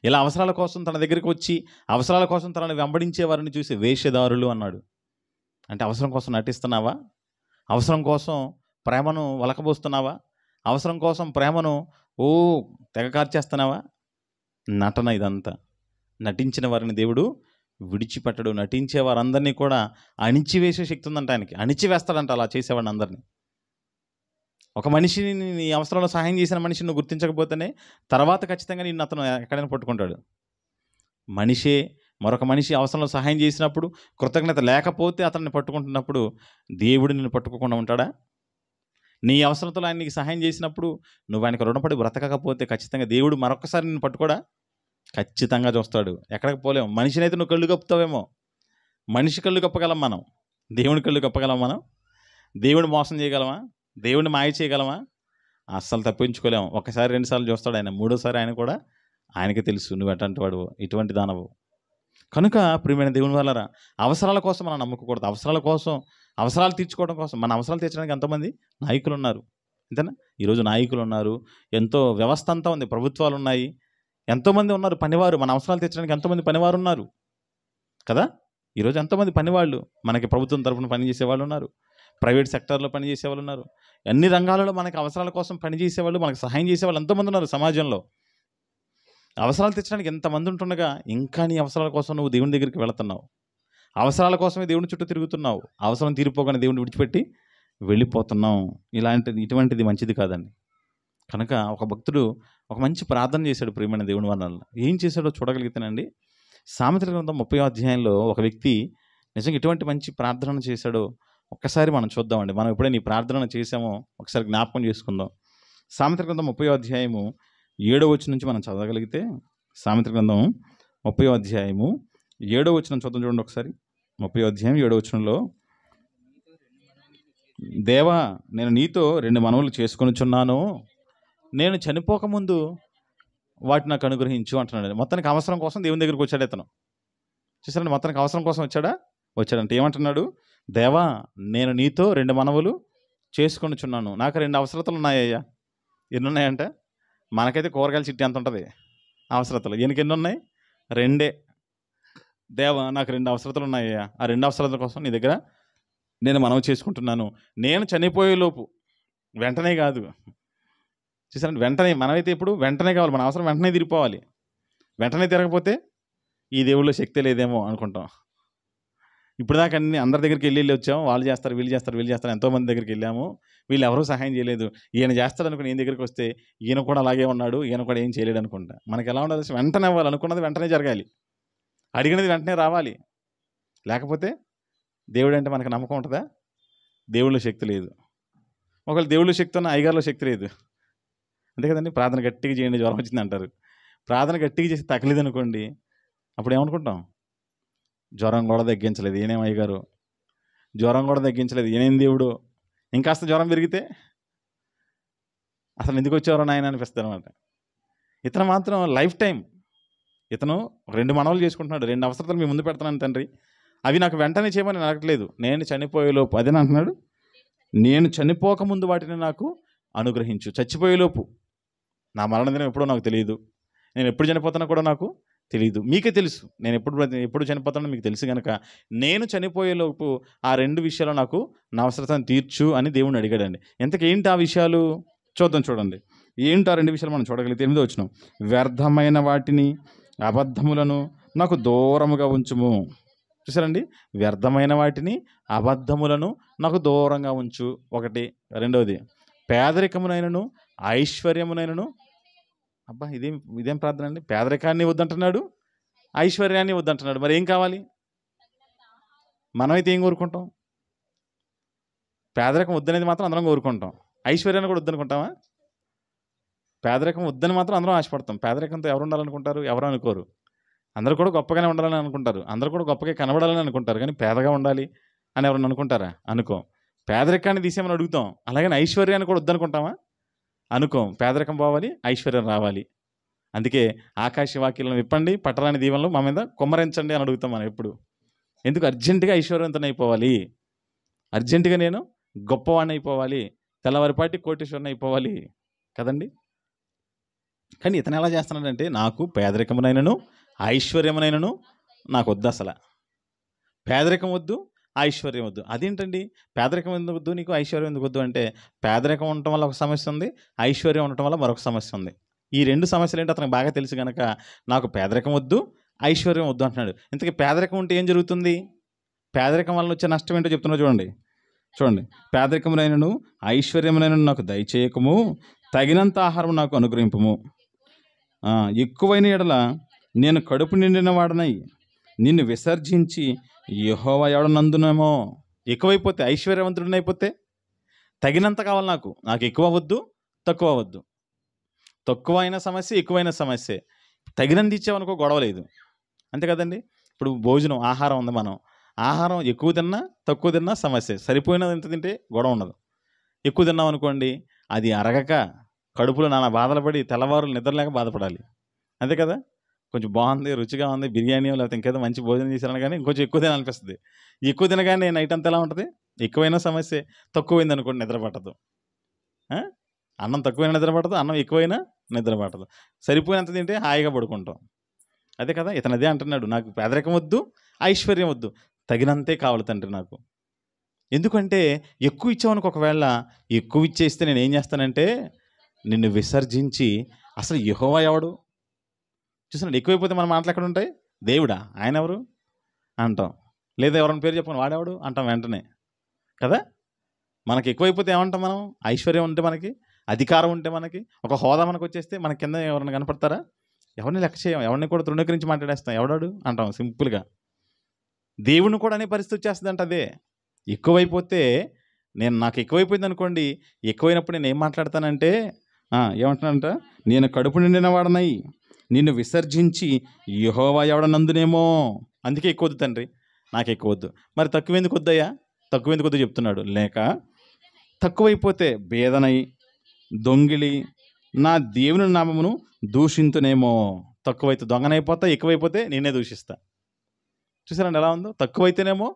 ఇలా అవసరాల కోసం తన దగ్గరికి వచ్చి అవసరాల కోసం తనని వెంబడించే వారిని చూసి వేషధారులు అన్నాడు అంటే అవసరం కోసం నటిస్తున్నావా అవసరం కోసం ప్రేమను వలకబోస్తున్నావా అవసరం కోసం ప్రేమను ఓ తెగ కార్చేస్తున్నావా నటన ఇదంతా నటించిన వారిని దేవుడు విడిచిపెట్టడు నటించే వారందరినీ కూడా అణిచివేసే శక్తి ఉందంట ఆయనకి అణిచివేస్తాడంట అలా చేసేవాడిని అందరినీ ఒక మనిషిని నీ అవసరంలో సహాయం చేసిన మనిషిని నువ్వు గుర్తించకపోతేనే తర్వాత ఖచ్చితంగా నిన్ను అతను ఎక్కడైనా పట్టుకుంటాడు మనిషే మరొక మనిషి అవసరంలో సహాయం చేసినప్పుడు కృతజ్ఞత లేకపోతే అతన్ని పట్టుకుంటున్నప్పుడు దేవుడు నిన్ను పట్టుకోకుండా ఉంటాడా నీ అవసరతలు ఆయన నీకు సహాయం చేసినప్పుడు నువ్వు ఆయనకు రుణపడి బ్రతకకపోతే ఖచ్చితంగా దేవుడు మరొకసారి నిన్ను పట్టుకోడా ఖచ్చితంగా చూస్తాడు ఎక్కడికి పోలేము మనిషినైతే నువ్వు కళ్ళు కప్పుతావేమో మనిషి కళ్ళు కప్పగలం మనం దేవుని కళ్ళు కప్పగలం మనం దేవుడిని మోసం చేయగలమా దేవుడిని మాయ చేయగలమా అస్సలు తప్పించుకోలేము ఒకసారి రెండుసార్లు చూస్తాడు ఆయన మూడోసారి ఆయన కూడా ఆయనకి తెలుసు నువ్వు ఎటువంటి వాడు ఇటువంటి దానవు కనుక ప్రియమైన దేవుని వాళ్ళరా అవసరాల కోసం మనం నమ్ముకోకూడదు అవసరాల కోసం అవసరాలు తీర్చుకోవడం కోసం మన అవసరాలు తీర్చడానికి ఎంతోమంది నాయకులు ఉన్నారు అంతేనా ఈరోజు నాయకులు ఉన్నారు ఎంతో వ్యవస్థ అంతా ఉంది ప్రభుత్వాలు ఉన్నాయి ఎంతోమంది ఉన్నారు పనివారు మన అవసరాలు తీర్చడానికి ఎంతోమంది పనివారు ఉన్నారు కదా ఈరోజు ఎంతోమంది పనివాళ్ళు మనకి ప్రభుత్వం తరఫున పనిచేసే వాళ్ళు ఉన్నారు ప్రైవేట్ సెక్టర్లో పనిచేసే వాళ్ళు ఉన్నారు అన్ని రంగాలలో మనకి అవసరాల కోసం పనిచేసేవాళ్ళు మనకు సహాయం చేసేవాళ్ళు ఎంతోమంది ఉన్నారు సమాజంలో అవసరాలు తెచ్చడానికి ఎంతమంది ఉంటుండగా ఇంకా నీ అవసరాల కోసం నువ్వు దేవుని దగ్గరికి వెళుతున్నావు అవసరాల కోసమే దేవుని చుట్టూ తిరుగుతున్నావు అవసరం తీరిపోగానే దేవుని విడిచిపెట్టి వెళ్ళిపోతున్నాం ఇలాంటిది ఇటువంటిది మంచిది కాదండి కనుక ఒక భక్తుడు ఒక మంచి ప్రార్థన చేశాడు ప్రియమైన దేవుని వలన ఏం చేశాడో చూడగలిగితేనండి సామెత గ్రంథం ముప్పై అధ్యాయంలో ఒక వ్యక్తి నిజంగా ఎటువంటి మంచి ప్రార్థన చేశాడో ఒక్కసారి మనం చూద్దామండి మనం ఎప్పుడైనా ఈ ప్రార్థన చేసామో ఒకసారి జ్ఞాపకం చేసుకుందాం సామెత గ్రంథం ముప్పై అధ్యాయము ఏడో వచ్చిన నుంచి మనం చదవగలిగితే సామెత గ్రంథం ముప్పై అధ్యాయము ఏడో వచ్చిన చూద్దాం చూడండి ఒకసారి ముప్పై అధ్యాయం ఏడో వచ్చినంలో దేవా నేను నీతో రెండు మనవులు చేసుకొనిచున్నాను నేను చనిపోకముందు వాటిని నాకు అనుగ్రహించు అంటున్నాడు మొత్తానికి అవసరం కోసం దేవుని దగ్గరికి వచ్చాడు ఇతను చూసారండి మొత్తానికి అవసరం కోసం వచ్చాడా వచ్చాడంటే ఏమంటున్నాడు దేవా నేను నీతో రెండు మనవులు చేసుకొనిచున్నాను నాకు రెండు అవసరతలు ఉన్నాయ్యా ఎన్నున్నాయంటే మనకైతే కూరగాయల చిట్టి ఎంత ఉంటుంది అవసరతలు ఎన్ని ఉన్నాయి రెండే దేవ నాకు రెండు అవసరతలు ఉన్నాయ్యా ఆ రెండు అవసరాల కోసం నీ దగ్గర నేను మనవి చేసుకుంటున్నాను నేను చనిపోయేలోపు వెంటనే కాదు చూసారంటే వెంటనే మనమైతే ఇప్పుడు వెంటనే కావాలి మన అవసరం వెంటనే తిరిగిపోవాలి వెంటనే తిరగకపోతే ఈ దేవుళ్ళో శక్తి లేదేమో అనుకుంటాం ఇప్పుడు దాకా అన్ని అందరి దగ్గరికి వెళ్ళి వెళ్ళి వచ్చాము వాళ్ళు చేస్తారు వీళ్ళు చేస్తారు వీళ్ళు చేస్తారు ఎంతోమంది దగ్గరికి వెళ్ళాము వీళ్ళు ఎవరూ సహాయం చేయలేదు ఈయన చేస్తాడు అనుకుని ఈయన దగ్గరికి వస్తే ఈయన కూడా అలాగే ఉన్నాడు ఈయన కూడా ఏం చేయలేడు అనుకుంటా మనకి ఎలా ఉండాలి వెంటనే అవ్వాలి అనుకున్నది వెంటనే జరగాలి అడిగినది వెంటనే రావాలి లేకపోతే దేవుడు అంటే మనకు నమ్మకం ఉంటుందా దేవుళ్ళు శక్తి లేదు ఒకవేళ దేవుళ్ళు శక్తి ఉన్న అయ్యగారిలో శక్తి లేదు అంతే కదండి ప్రార్థన గట్టిగా చేయండి జ్వరం వచ్చింది అంటారు ప్రార్థన గట్టిగా చేసి తగలేదు అనుకోండి అప్పుడు ఏమనుకుంటాం జ్వరం కూడా తగ్గించలేదు ఈయనేం అయ్యగారు జ్వరం కూడా తగ్గించలేదు ఈయనేం దేవుడు ఇంకాస్త జ్వరం పెరిగితే అసలు ఎందుకు వచ్చేవారు నాయన అనిపిస్తుంది అనమాట ఇతను మాత్రం లైఫ్ టైం ఇతను రెండు మనవలు చేసుకుంటున్నాడు రెండు అవసరతలు మీ ముందు పెడుతున్నాను తండ్రి అవి నాకు వెంటనే చేయమని అడగట్లేదు నేను చనిపోయేలోపు అదే అంటున్నాడు నేను చనిపోకముందు వాటిని నాకు అనుగ్రహించు చచ్చిపోయేలోపు నా మరణ దినం ఎప్పుడో నాకు తెలియదు నేను ఎప్పుడు చనిపోతున్నా కూడా నాకు తెలియదు మీకే తెలుసు నేను ఎప్పుడు ఎప్పుడు చనిపోతానో మీకు తెలుసు కనుక నేను చనిపోయేలోపు ఆ రెండు విషయాలు నాకు నా అవసరతను తీర్చు అని దేవుణ్ణి అడిగాడండి ఎంతకు ఏంటి ఆ విషయాలు చూద్దాం చూడండి ఏంటి ఆ రెండు విషయాలు మనం చూడగలిగితే ఎనిమిది వచ్చినాం వ్యర్థమైన వాటిని అబద్ధములను నాకు దూరముగా ఉంచుము చూసారండి వ్యర్థమైన వాటిని అబద్ధములను నాకు దూరంగా ఉంచు ఒకటి రెండవది పేదరికమునైనను ఐశ్వర్యమునైనను అబ్బా ఇదేం ఇదేం ప్రార్థన అండి పేదరికాన్ని వద్దంటున్నాడు ఐశ్వర్యాన్ని వద్దంటున్నాడు మరి ఏం కావాలి మనమైతే ఏం కోరుకుంటాం పేదరికం వద్దనేది మాత్రం అందరం కోరుకుంటాం ఐశ్వర్యాన్ని కూడా వద్దనుకుంటామా పేదరికం వద్దని మాత్రం అందరం ఆశపడతాం పేదరికంతో ఎవరు ఉండాలనుకుంటారు ఎవరు అనుకోరు అందరూ కూడా గొప్పగానే ఉండాలని అనుకుంటారు అందరూ కూడా గొప్పగా కనబడాలని అనుకుంటారు కానీ పేదగా ఉండాలి అని ఎవరన్నా అనుకుంటారా అనుకో పేదరికాన్ని తీసేమని అడుగుతాం అలాగే ఐశ్వర్యాన్ని కూడా వద్దనుకుంటామా అనుకోం పేదరికం పోవాలి ఐశ్వర్యం రావాలి అందుకే ఆకాశ ఆకాశవాక్యాలను విప్పండి పట్టరాని దీవెనలు మా మీద కొమ్మరించండి అని అడుగుతాం మనం ఎప్పుడు ఎందుకు అర్జెంటుగా ఐశ్వర్యవంతం అయిపోవాలి అర్జెంటుగా నేను గొప్పవాడిని అయిపోవాలి తెల్లవారిపాటి కోటేశ్వరుని అయిపోవాలి కదండి కానీ ఇతను ఎలా చేస్తున్నాడంటే నాకు పేదరికమునైనను ఐశ్వర్యమునైనను నాకు వద్దు అసలు పేదరికం వద్దు ఐశ్వర్యం వద్దు అదేంటండి పేదరికం ఎందుకు వద్దు నీకు ఐశ్వర్యం ఎందుకు వద్దు అంటే పేదరికం ఉండటం వల్ల ఒక సమస్య ఉంది ఐశ్వర్యం ఉండటం వల్ల మరొక సమస్య ఉంది ఈ రెండు సమస్యలు ఏంటో అతనికి బాగా తెలుసు కనుక నాకు పేదరికం వద్దు ఐశ్వర్యం వద్దు అంటున్నాడు ఇంతకీ పేదరికం ఉంటే ఏం జరుగుతుంది పేదరికం వల్ల వచ్చే నష్టం ఏంటో చెప్తున్నా చూడండి చూడండి పేదరికమునైనను ఐశ్వర్యమునైనను నాకు దయచేయకము తగినంత ఆహారం నాకు అనుగ్రహింపము ఎక్కువైన ఎడల నేను కడుపు నిండిన వాడనై నిన్ను విసర్జించి యహోవా ఎవడనందునేమో ఎక్కువైపోతే ఐశ్వర్యవంతుడిని అయిపోతే తగినంత కావాలి నాకు నాకు ఎక్కువ వద్దు తక్కువ వద్దు తక్కువ అయిన సమస్య ఎక్కువైన సమస్యే తగినంత ఇచ్చేవనుకో గొడవ లేదు అంతే కదండి ఇప్పుడు భోజనం ఆహారం ఉంది మనం ఆహారం ఎక్కువ తిన్నా తక్కువ తిన్నా సమస్య సరిపోయినది ఎంత తింటే గొడవ ఉండదు ఎక్కువ తిన్నాం అనుకోండి అది అరగక కడుపులో నానా బాధలు పడి తెల్లవారులు నిద్రలేక బాధపడాలి అంతే కదా కొంచెం బాగుంది రుచిగా ఉంది బిర్యానీ లేకపోతే ఇంకేదో మంచి భోజనం చేశారని కానీ ఇంకొంచెం ఎక్కువ తినాలనిపిస్తుంది ఎక్కువ తినగానే నైట్ అంతా ఎలా ఉంటుంది ఎక్కువైనా సమస్య తక్కువైంది అనుకోండి నిద్ర పట్టదు అన్నం తక్కువైనా నిద్ర పట్టదు అన్నం ఎక్కువైనా నిద్ర పట్టదు సరిపోయినంత తింటే హాయిగా పడుకుంటాం అదే కదా ఇతను అదే అంటున్నాడు నాకు పేదరికం వద్దు ఐశ్వర్యం వద్దు తగినంతే కావాలి తండ్రి నాకు ఎందుకంటే ఎక్కువ ఇచ్చామనుకో ఒకవేళ ఎక్కువ ఇచ్చేస్తే నేను ఏం చేస్తానంటే నిన్ను విసర్జించి అసలు యహోవా ఎవడు చూసినట్టు ఎక్కువైపోతే మన మాటలు ఎక్కడ ఉంటాయి దేవుడా ఆయన ఎవరు అంటాం లేదా ఎవరైనా పేరు చెప్పండి వాడేవాడు అంటాం వెంటనే కదా మనకి ఎక్కువైపోతే ఏమంటాం మనం ఐశ్వర్యం ఉంటే మనకి అధికారం ఉంటే మనకి ఒక హోదా మనకు వచ్చేస్తే మన కింద ఎవరైనా కనపడతారా ఎవరిని లెక్క చేయం ఎవరిని కూడా తృణీకరించి మాట్లాడేస్తాం ఎవడాడు అంటాం సింపుల్గా దేవుని కూడా అనే పరిస్థితి అంట అదే ఎక్కువైపోతే నేను నాకు ఎక్కువైపోయింది అనుకోండి ఎక్కువైనప్పుడు నేను ఏం మాట్లాడతానంటే ఏమంటున్నానంట నేను కడుపు నిండిన వాడనై నిన్ను విసర్జించి యహోవా ఎవడనందునేమో అందుకే ఎక్కువ తండ్రి నాకు ఎక్కువద్దు మరి తక్కువ ఎందుకు వద్దయ్యా తక్కువ ఎందుకు వద్దు చెప్తున్నాడు లేక తక్కువైపోతే భేదనై దొంగిలి నా దేవుని నామమును దూషింతునేమో తక్కువైతే దొంగనైపోతా ఎక్కువైపోతే నేనే దూషిస్తా చూసారండి ఎలా ఉందో తక్కువైతేనేమో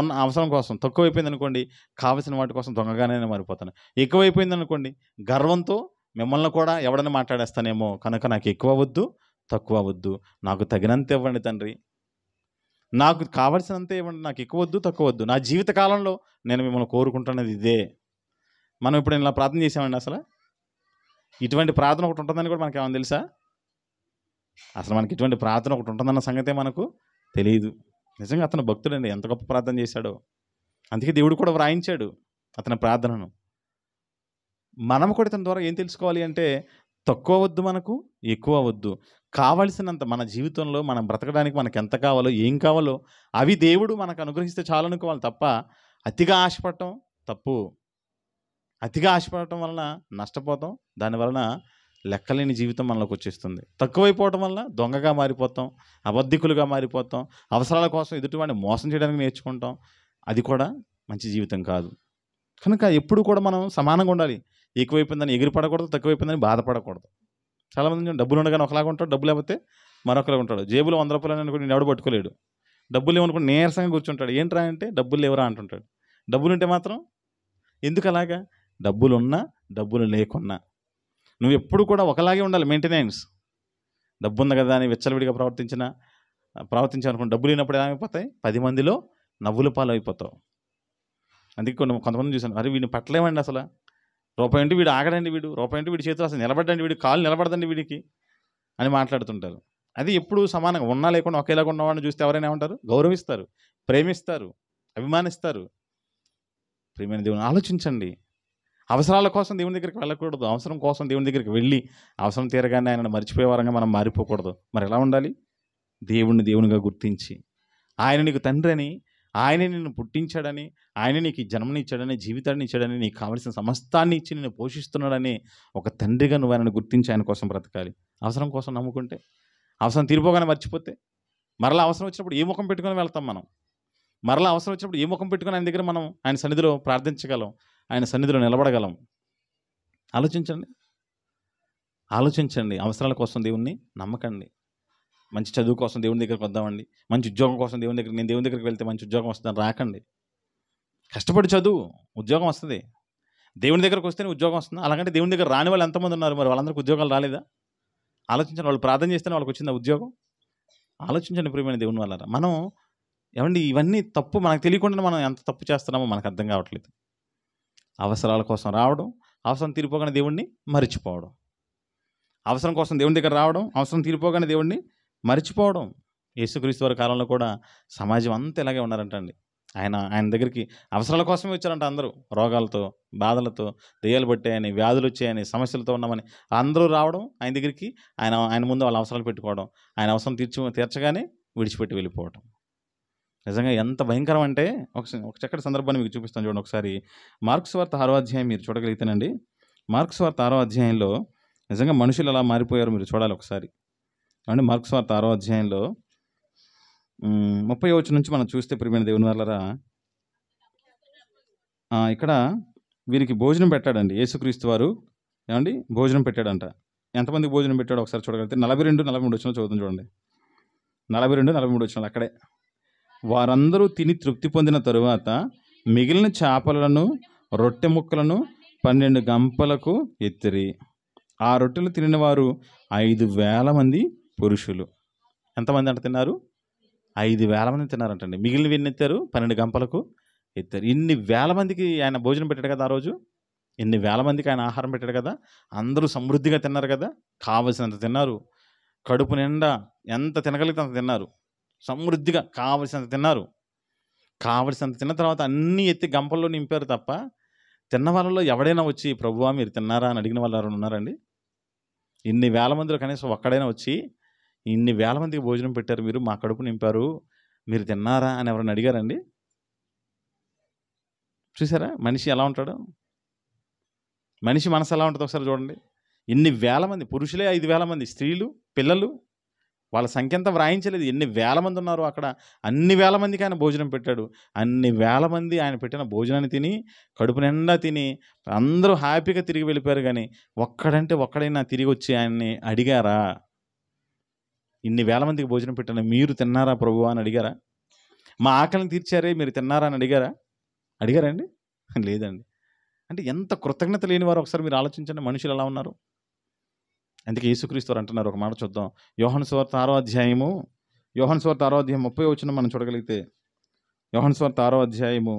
ఉన్న అవసరం కోసం తక్కువైపోయింది అనుకోండి కావలసిన వాటి కోసం దొంగగానే మారిపోతాను ఎక్కువైపోయింది అనుకోండి గర్వంతో మిమ్మల్ని కూడా ఎవడని మాట్లాడేస్తానేమో కనుక నాకు ఎక్కువ వద్దు తక్కువ వద్దు నాకు తగినంత ఇవ్వండి తండ్రి నాకు కావలసినంత ఇవ్వండి నాకు ఎక్కువ వద్దు తక్కువ వద్దు నా జీవిత కాలంలో నేను మిమ్మల్ని కోరుకుంటున్నది ఇదే మనం ఇప్పుడు ఇలా ప్రార్థన చేసామండి అసలు ఇటువంటి ప్రార్థన ఒకటి ఉంటుందని కూడా మనకి ఏమైనా తెలుసా అసలు మనకి ఇటువంటి ప్రార్థన ఒకటి ఉంటుందన్న సంగతే మనకు తెలియదు నిజంగా అతను భక్తుడండి ఎంత గొప్ప ప్రార్థన చేశాడో అందుకే దేవుడు కూడా వ్రాయించాడు అతని ప్రార్థనను మనం కూడా తన ద్వారా ఏం తెలుసుకోవాలి అంటే తక్కువ వద్దు మనకు ఎక్కువ వద్దు కావలసినంత మన జీవితంలో మనం బ్రతకడానికి మనకు ఎంత కావాలో ఏం కావాలో అవి దేవుడు మనకు అనుగ్రహిస్తే చాలు అనుకోవాలి తప్ప అతిగా ఆశపడటం తప్పు అతిగా ఆశపడటం వలన నష్టపోతాం దానివలన లెక్కలేని జీవితం మనలోకి వచ్చేస్తుంది తక్కువైపోవటం వల్ల దొంగగా మారిపోతాం అబద్ధికులుగా మారిపోతాం అవసరాల కోసం ఎదుటివాడిని మోసం చేయడానికి నేర్చుకుంటాం అది కూడా మంచి జీవితం కాదు కనుక ఎప్పుడు కూడా మనం సమానంగా ఉండాలి ఎక్కువైపోయిందని ఎగిరిపడకూడదు తక్కువైపోయిందని బాధపడకూడదు చాలామంది డబ్బులు ఉండగానే ఒకలాగా ఉంటాడు డబ్బు లేకపోతే మరొకలాగా ఉంటాడు జేబులో వంద రూపాయలు అనుకుని నేను ఎవడు పట్టుకోలేడు డబ్బులు ఏమనుకుంటే నీరసంగా కూర్చుంటాడు ఏంట్రా అంటే డబ్బులు లేవరా అంటుంటాడు డబ్బులు ఉంటే మాత్రం ఎందుకు అలాగా డబ్బులు ఉన్నా డబ్బులు లేకున్నా నువ్వు ఎప్పుడు కూడా ఒకలాగే ఉండాలి మెయింటెనెన్స్ డబ్బు ఉంది కదా అని విచ్చలవిడిగా ప్రవర్తించిన ప్రవర్తించాలనుకున్న డబ్బులు లేనప్పుడు ఏమైపోతాయి పది మందిలో నవ్వుల పాలు అయిపోతావు అందుకే కొంతమంది చూశాను అరే వీడిని పట్టలేమండి అసలు రూపాయి ఏంటి వీడు ఆగడండి వీడు రూపాయి ఏంటి వీడి చేతులు అసలు నిలబడండి వీడు కాలు నిలబడదండి వీడికి అని మాట్లాడుతుంటారు అది ఎప్పుడు సమానంగా ఉన్నా లేకుండా ఒకేలాగా ఉన్నవాడిని చూస్తే ఎవరైనా ఉంటారు గౌరవిస్తారు ప్రేమిస్తారు అభిమానిస్తారు ప్రేమైన దేవుని ఆలోచించండి అవసరాల కోసం దేవుని దగ్గరికి వెళ్ళకూడదు అవసరం కోసం దేవుని దగ్గరికి వెళ్ళి అవసరం తీరగానే ఆయనను మర్చిపోయే వారంగా మనం మారిపోకూడదు మరి ఎలా ఉండాలి దేవుణ్ణి దేవునిగా గుర్తించి ఆయన నీకు తండ్రి అని ఆయన నిన్ను పుట్టించాడని ఆయన నీకు జన్మనిచ్చాడని జీవితాన్ని ఇచ్చాడని నీకు కావలసిన సమస్తాన్ని ఇచ్చి నిన్ను పోషిస్తున్నాడని ఒక తండ్రిగా నువ్వు ఆయనను గుర్తించి ఆయన కోసం బ్రతకాలి అవసరం కోసం నమ్ముకుంటే అవసరం తీరిపోగానే మర్చిపోతే మరలా అవసరం వచ్చినప్పుడు ఏ ముఖం పెట్టుకుని వెళ్తాం మనం మరలా అవసరం వచ్చినప్పుడు ఏ ముఖం పెట్టుకుని ఆయన దగ్గర మనం ఆయన సన్నిధిలో ప్రార్థించగలం ఆయన సన్నిధిలో నిలబడగలం ఆలోచించండి ఆలోచించండి అవసరాల కోసం దేవుణ్ణి నమ్మకండి మంచి చదువు కోసం దేవుని దగ్గరికి వద్దామండి మంచి ఉద్యోగం కోసం దేవుని దగ్గర నేను దేవుని దగ్గరికి వెళ్తే మంచి ఉద్యోగం వస్తుందని రాకండి కష్టపడి చదువు ఉద్యోగం వస్తుంది దేవుని దగ్గరకు వస్తేనే ఉద్యోగం వస్తుంది అలాగంటే దేవుని దగ్గర రాని వాళ్ళు ఎంతమంది ఉన్నారు మరి వాళ్ళందరికీ ఉద్యోగాలు రాలేదా ఆలోచించండి వాళ్ళు ప్రార్థన చేస్తేనే వాళ్ళకి వచ్చిందా ఉద్యోగం ఆలోచించండి ప్రియమైన దేవుని వాళ్ళ మనం ఏమండి ఇవన్నీ తప్పు మనకు తెలియకుండా మనం ఎంత తప్పు చేస్తున్నామో మనకు అర్థం కావట్లేదు అవసరాల కోసం రావడం అవసరం తీరిపోగానే దేవుణ్ణి మరిచిపోవడం అవసరం కోసం దేవుని దగ్గర రావడం అవసరం తీరిపోగానే దేవుణ్ణి మర్చిపోవడం యేసుక్రీస్తు వారి కాలంలో కూడా సమాజం అంతా ఇలాగే ఉన్నారంటండి ఆయన ఆయన దగ్గరికి అవసరాల కోసమే వచ్చారంట అందరూ రోగాలతో బాధలతో దెయ్యాలు పట్టాయని వ్యాధులు వచ్చాయని సమస్యలతో ఉన్నామని అందరూ రావడం ఆయన దగ్గరికి ఆయన ఆయన ముందు వాళ్ళ అవసరాలు పెట్టుకోవడం ఆయన అవసరం తీర్చు తీర్చగానే విడిచిపెట్టి వెళ్ళిపోవడం నిజంగా ఎంత భయంకరం అంటే ఒక ఒక చక్కటి సందర్భాన్ని మీకు చూపిస్తాను చూడండి ఒకసారి మార్క్స్ వార్త ఆరో అధ్యాయం మీరు చూడగలిగితేనండి మార్క్స్ వార్త ఆరో అధ్యాయంలో నిజంగా మనుషులు ఎలా మారిపోయారు మీరు చూడాలి ఒకసారి అంటే మార్క్స్ వార్త ఆరో అధ్యాయంలో ముప్పై వచ్చిన నుంచి మనం చూస్తే ప్రియమైన దేవుని వాళ్ళరా ఇక్కడ వీరికి భోజనం పెట్టాడండి యేసుక్రీస్తు వారు ఏమండి భోజనం పెట్టాడంట ఎంతమంది భోజనం పెట్టాడు ఒకసారి చూడగలిగితే నలభై రెండు నలభై మూడు వచ్చిన చూద్దాం చూడండి నలభై రెండు నలభై మూడు వచ్చిన అక్కడే వారందరూ తిని తృప్తి పొందిన తరువాత మిగిలిన చేపలను రొట్టె ముక్కలను పన్నెండు గంపలకు ఎత్తిరి ఆ రొట్టెలు తినిన వారు ఐదు వేల మంది పురుషులు ఎంతమంది అంట తిన్నారు ఐదు వేల మంది తిన్నారంటండి మిగిలినవి ఎన్ని ఎత్తారు పన్నెండు గంపలకు ఎత్తారు ఇన్ని వేల మందికి ఆయన భోజనం పెట్టాడు కదా ఆ రోజు ఇన్ని వేల మందికి ఆయన ఆహారం పెట్టాడు కదా అందరూ సమృద్ధిగా తిన్నారు కదా కావలసినంత తిన్నారు కడుపు నిండా ఎంత తినగలిగితే అంత తిన్నారు సమృద్ధిగా కావలసినంత తిన్నారు కావలసినంత తిన్న తర్వాత అన్నీ ఎత్తి గంపల్లో నింపారు తప్ప తిన్న వాళ్ళలో ఎవడైనా వచ్చి ప్రభువా మీరు తిన్నారా అని అడిగిన వాళ్ళు ఎవరైనా ఉన్నారండి ఇన్ని వేల మందిలో కనీసం ఒక్కడైనా వచ్చి ఇన్ని వేల మందికి భోజనం పెట్టారు మీరు మా కడుపు నింపారు మీరు తిన్నారా అని ఎవరైనా అడిగారండి చూసారా మనిషి ఎలా ఉంటాడు మనిషి మనసు ఎలా ఉంటుందో ఒకసారి చూడండి ఎన్ని వేల మంది పురుషులే ఐదు వేల మంది స్త్రీలు పిల్లలు వాళ్ళ సంఖ్య అంతా వ్రాయించలేదు ఎన్ని వేల మంది ఉన్నారు అక్కడ అన్ని వేల మందికి ఆయన భోజనం పెట్టాడు అన్ని వేల మంది ఆయన పెట్టిన భోజనాన్ని తిని కడుపు నిండా తిని అందరూ హ్యాపీగా తిరిగి వెళ్ళిపోయారు కానీ ఒక్కడంటే ఒక్కడైనా తిరిగి వచ్చి ఆయన్ని అడిగారా ఇన్ని వేల మందికి భోజనం పెట్టాను మీరు తిన్నారా ప్రభు అని అడిగారా మా ఆకలిని తీర్చారే మీరు తిన్నారా అని అడిగారా అడిగారండి లేదండి అంటే ఎంత కృతజ్ఞత లేని వారు ఒకసారి మీరు ఆలోచించండి మనుషులు ఎలా ఉన్నారు అందుకే యేసుక్రీస్తు వారు అంటున్నారు ఒక మాట చూద్దాం యోహన్ స్వార్త ఆరో అధ్యాయము యోహన్ స్వార్త ఆరో అధ్యాయం ముప్పై వచ్చిన మనం చూడగలిగితే యోహన్ స్వార్త ఆరో అధ్యాయము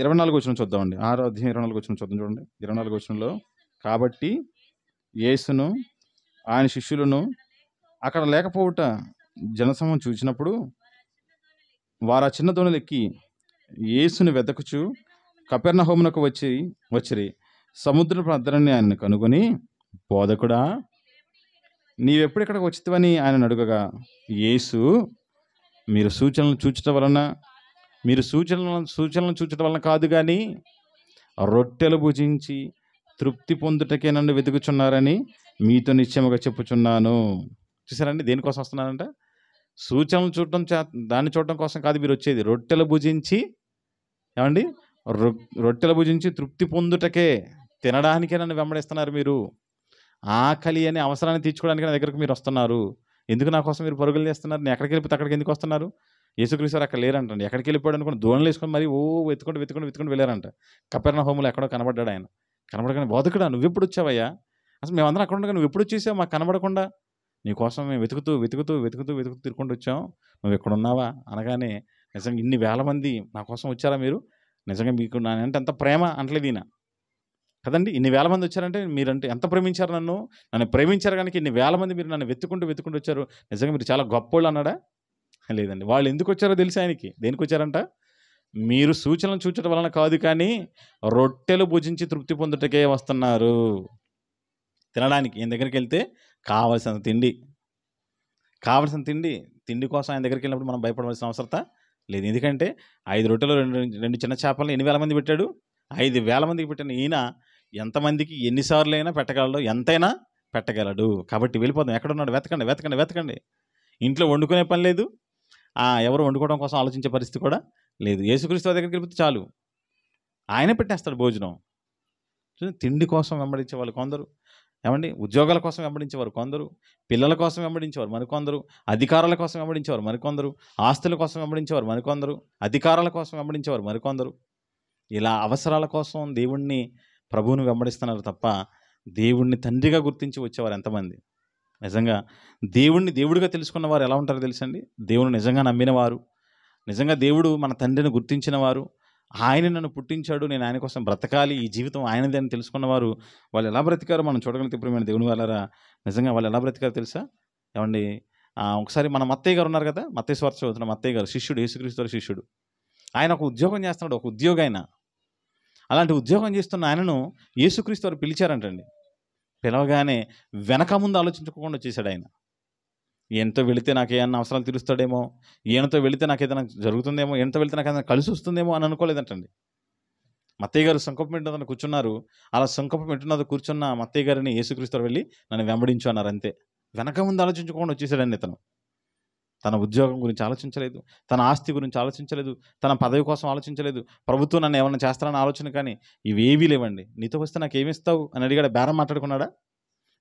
ఇరవై నాలుగు వచ్చిన చూద్దామండి ఆరో అధ్యాయం ఇరవై నాలుగు వచ్చిన చూద్దాం చూడండి ఇరవై నాలుగు వచ్చినలో కాబట్టి యేసును ఆయన శిష్యులను అక్కడ లేకపోవుట జనసమం చూచినప్పుడు వారు ఆ చిన్న దోణిలు ఎక్కి యేసుని వెతకుచు కపెర్ణహోమునకు వచ్చి వచ్చిరి సముద్ర ప్రార్థనని ఆయన కనుగొని బోధకుడా నీవెప్పుడు ఇక్కడికి వచ్చితవని ఆయన అడుగగా యేసు మీరు సూచనలు చూచటం వలన మీరు సూచనలను సూచనలను చూచటం వలన కాదు కానీ రొట్టెలు భుజించి తృప్తి పొందుటకే నన్ను వెతుకుచున్నారని మీతో నిశ్చయముగా చెప్పుచున్నాను చూసారండి దేనికోసం వస్తున్నారంట సూచనలు చూడటం దాన్ని చూడటం కోసం కాదు మీరు వచ్చేది రొట్టెలు భుజించి ఏమండి రొట్టెలు భుజించి తృప్తి పొందుటకే తినడానికే నన్ను వెంబడిస్తున్నారు మీరు ఆకలి అనే అవసరాన్ని తీర్చుకోవడానికి నా దగ్గరకు మీరు వస్తున్నారు ఎందుకు నా కోసం మీరు పరుగులు చేస్తున్నారు నేను ఎక్కడికి వెళ్ళిపోతే అక్కడికి ఎందుకు వస్తున్నారు సార్ అక్కడ లేరంటండి ఎక్కడికి వెళ్ళిపోయాడు అనుకుని దూరంలో వేసుకొని మరి ఓ వెతుకుంటూ వెతుకుంటూ వెతుకుంటూ వెళ్ళారంట కపెర్ణ హోములు ఎక్కడో కనబడ్డాడు ఆయన కనబడగానే బోధకుడా ఎప్పుడు వచ్చావయ్యా అసలు మేమందరం అక్కడ ఉండగా నువ్వు ఎప్పుడు వచ్చేసావు మాకు కనబడకుండా నీకోసం మేము వెతుకుతూ వెతుకుతూ వెతుకుతూ వెతుకుతూ తిరుక్కుంటూ వచ్చాం నువ్వు ఎక్కడున్నావా అనగానే నిజంగా ఇన్ని వేల మంది నా కోసం వచ్చారా మీరు నిజంగా మీకు నా అంటే ఎంత ప్రేమ అంటలేదు ఈయన కదండి ఇన్ని వేల మంది వచ్చారంటే మీరంటే ఎంత ప్రేమించారు నన్ను నన్ను ప్రేమించారు కనుక ఇన్ని వేల మంది మీరు నన్ను వెతుకుంటూ వెతుకుంటూ వచ్చారు నిజంగా మీరు చాలా గొప్పోళ్ళు అన్నాడా లేదండి వాళ్ళు ఎందుకు వచ్చారో తెలిసి ఆయనకి దేనికి వచ్చారంట మీరు సూచనలు చూచడం వలన కాదు కానీ రొట్టెలు భుజించి తృప్తి పొందుటకే వస్తున్నారు తినడానికి ఈయన దగ్గరికి వెళ్తే కావలసిన తిండి కావలసిన తిండి తిండి కోసం ఆయన దగ్గరికి వెళ్ళినప్పుడు మనం భయపడవలసిన అవసరత లేదు ఎందుకంటే ఐదు రొట్టెలు రెండు రెండు చిన్న చేపలను ఎన్ని వేల మంది పెట్టాడు ఐదు వేల మందికి పెట్టిన ఈయన ఎంతమందికి ఎన్నిసార్లు అయినా పెట్టగలడు ఎంతైనా పెట్టగలడు కాబట్టి వెళ్ళిపోదాం ఎక్కడున్నాడు వెతకండి వెతకండి వెతకండి ఇంట్లో వండుకునే పని లేదు ఎవరు వండుకోవడం కోసం ఆలోచించే పరిస్థితి కూడా లేదు యేసుక్రీస్తు దగ్గరికి వెళ్ళిపోతే చాలు ఆయనే పెట్టేస్తాడు భోజనం తిండి కోసం వెంబడించే వాళ్ళు కొందరు ఏమండి ఉద్యోగాల కోసం వెంబడించేవారు కొందరు పిల్లల కోసం వెంబడించేవారు మరికొందరు అధికారాల కోసం వెంబడించేవారు మరికొందరు ఆస్తుల కోసం వెంబడించేవారు మరికొందరు అధికారాల కోసం వెంబడించేవారు మరికొందరు ఇలా అవసరాల కోసం దేవుణ్ణి ప్రభువును వెంబడిస్తున్నారు తప్ప దేవుణ్ణి తండ్రిగా గుర్తించి వచ్చేవారు ఎంతమంది నిజంగా దేవుణ్ణి దేవుడిగా తెలుసుకున్న వారు ఎలా ఉంటారో తెలుసండి దేవుని నిజంగా నమ్మినవారు నిజంగా దేవుడు మన తండ్రిని గుర్తించిన వారు ఆయన నన్ను పుట్టించాడు నేను ఆయన కోసం బ్రతకాలి ఈ జీవితం ఆయనది అని తెలుసుకున్నవారు వాళ్ళు ఎలా బ్రతికారో మనం చూడగలిగితే ఇప్పుడు మేము దేవుని వాళ్ళరా నిజంగా వాళ్ళు ఎలా బ్రతికారో తెలుసా ఏమండి ఒకసారి మన మత్తయ్య గారు ఉన్నారు కదా మత్తయ్య స్వార్థ చదువుతున్న మత్తయ్య గారు శిష్యుడు యేసుక్రీస్తు శిష్యుడు ఆయన ఒక ఉద్యోగం చేస్తున్నాడు ఒక ఉద్యోగం ఆయన అలాంటి ఉద్యోగం చేస్తున్న ఆయనను యేసుక్రీస్తు వారు పిలిచారంటండి పిలవగానే వెనక ముందు ఆలోచించుకోకుండా వచ్చేసాడు ఆయన ఈయనతో వెళితే నాకు ఏమన్నా అవసరాలు తీరుస్తాడేమో ఈయనతో వెళితే నాకు ఏదైనా జరుగుతుందేమో ఈయనతో వెళితే నాకు ఏదైనా కలిసి వస్తుందేమో అని అనుకోలేదంటండి మత్తయ్య గారు సంకల్పం పెట్టున్నది కూర్చున్నారు అలా సంకల్పం పెట్టున్నది కూర్చున్న మత్తయ్య గారిని యేసుక్రీస్తు వెళ్ళి నన్ను వెంబడించు అన్నారు అంతే వెనక ముందు ఆలోచించకుండా వచ్చేసాడండి ఇతను తన ఉద్యోగం గురించి ఆలోచించలేదు తన ఆస్తి గురించి ఆలోచించలేదు తన పదవి కోసం ఆలోచించలేదు ప్రభుత్వం నన్ను ఏమైనా చేస్తారని ఆలోచన కానీ ఇవేవీ లేవండి నీతో వస్తే నాకు ఏమిస్తావు అని అడిగాడు బేరం మాట్లాడుకున్నాడా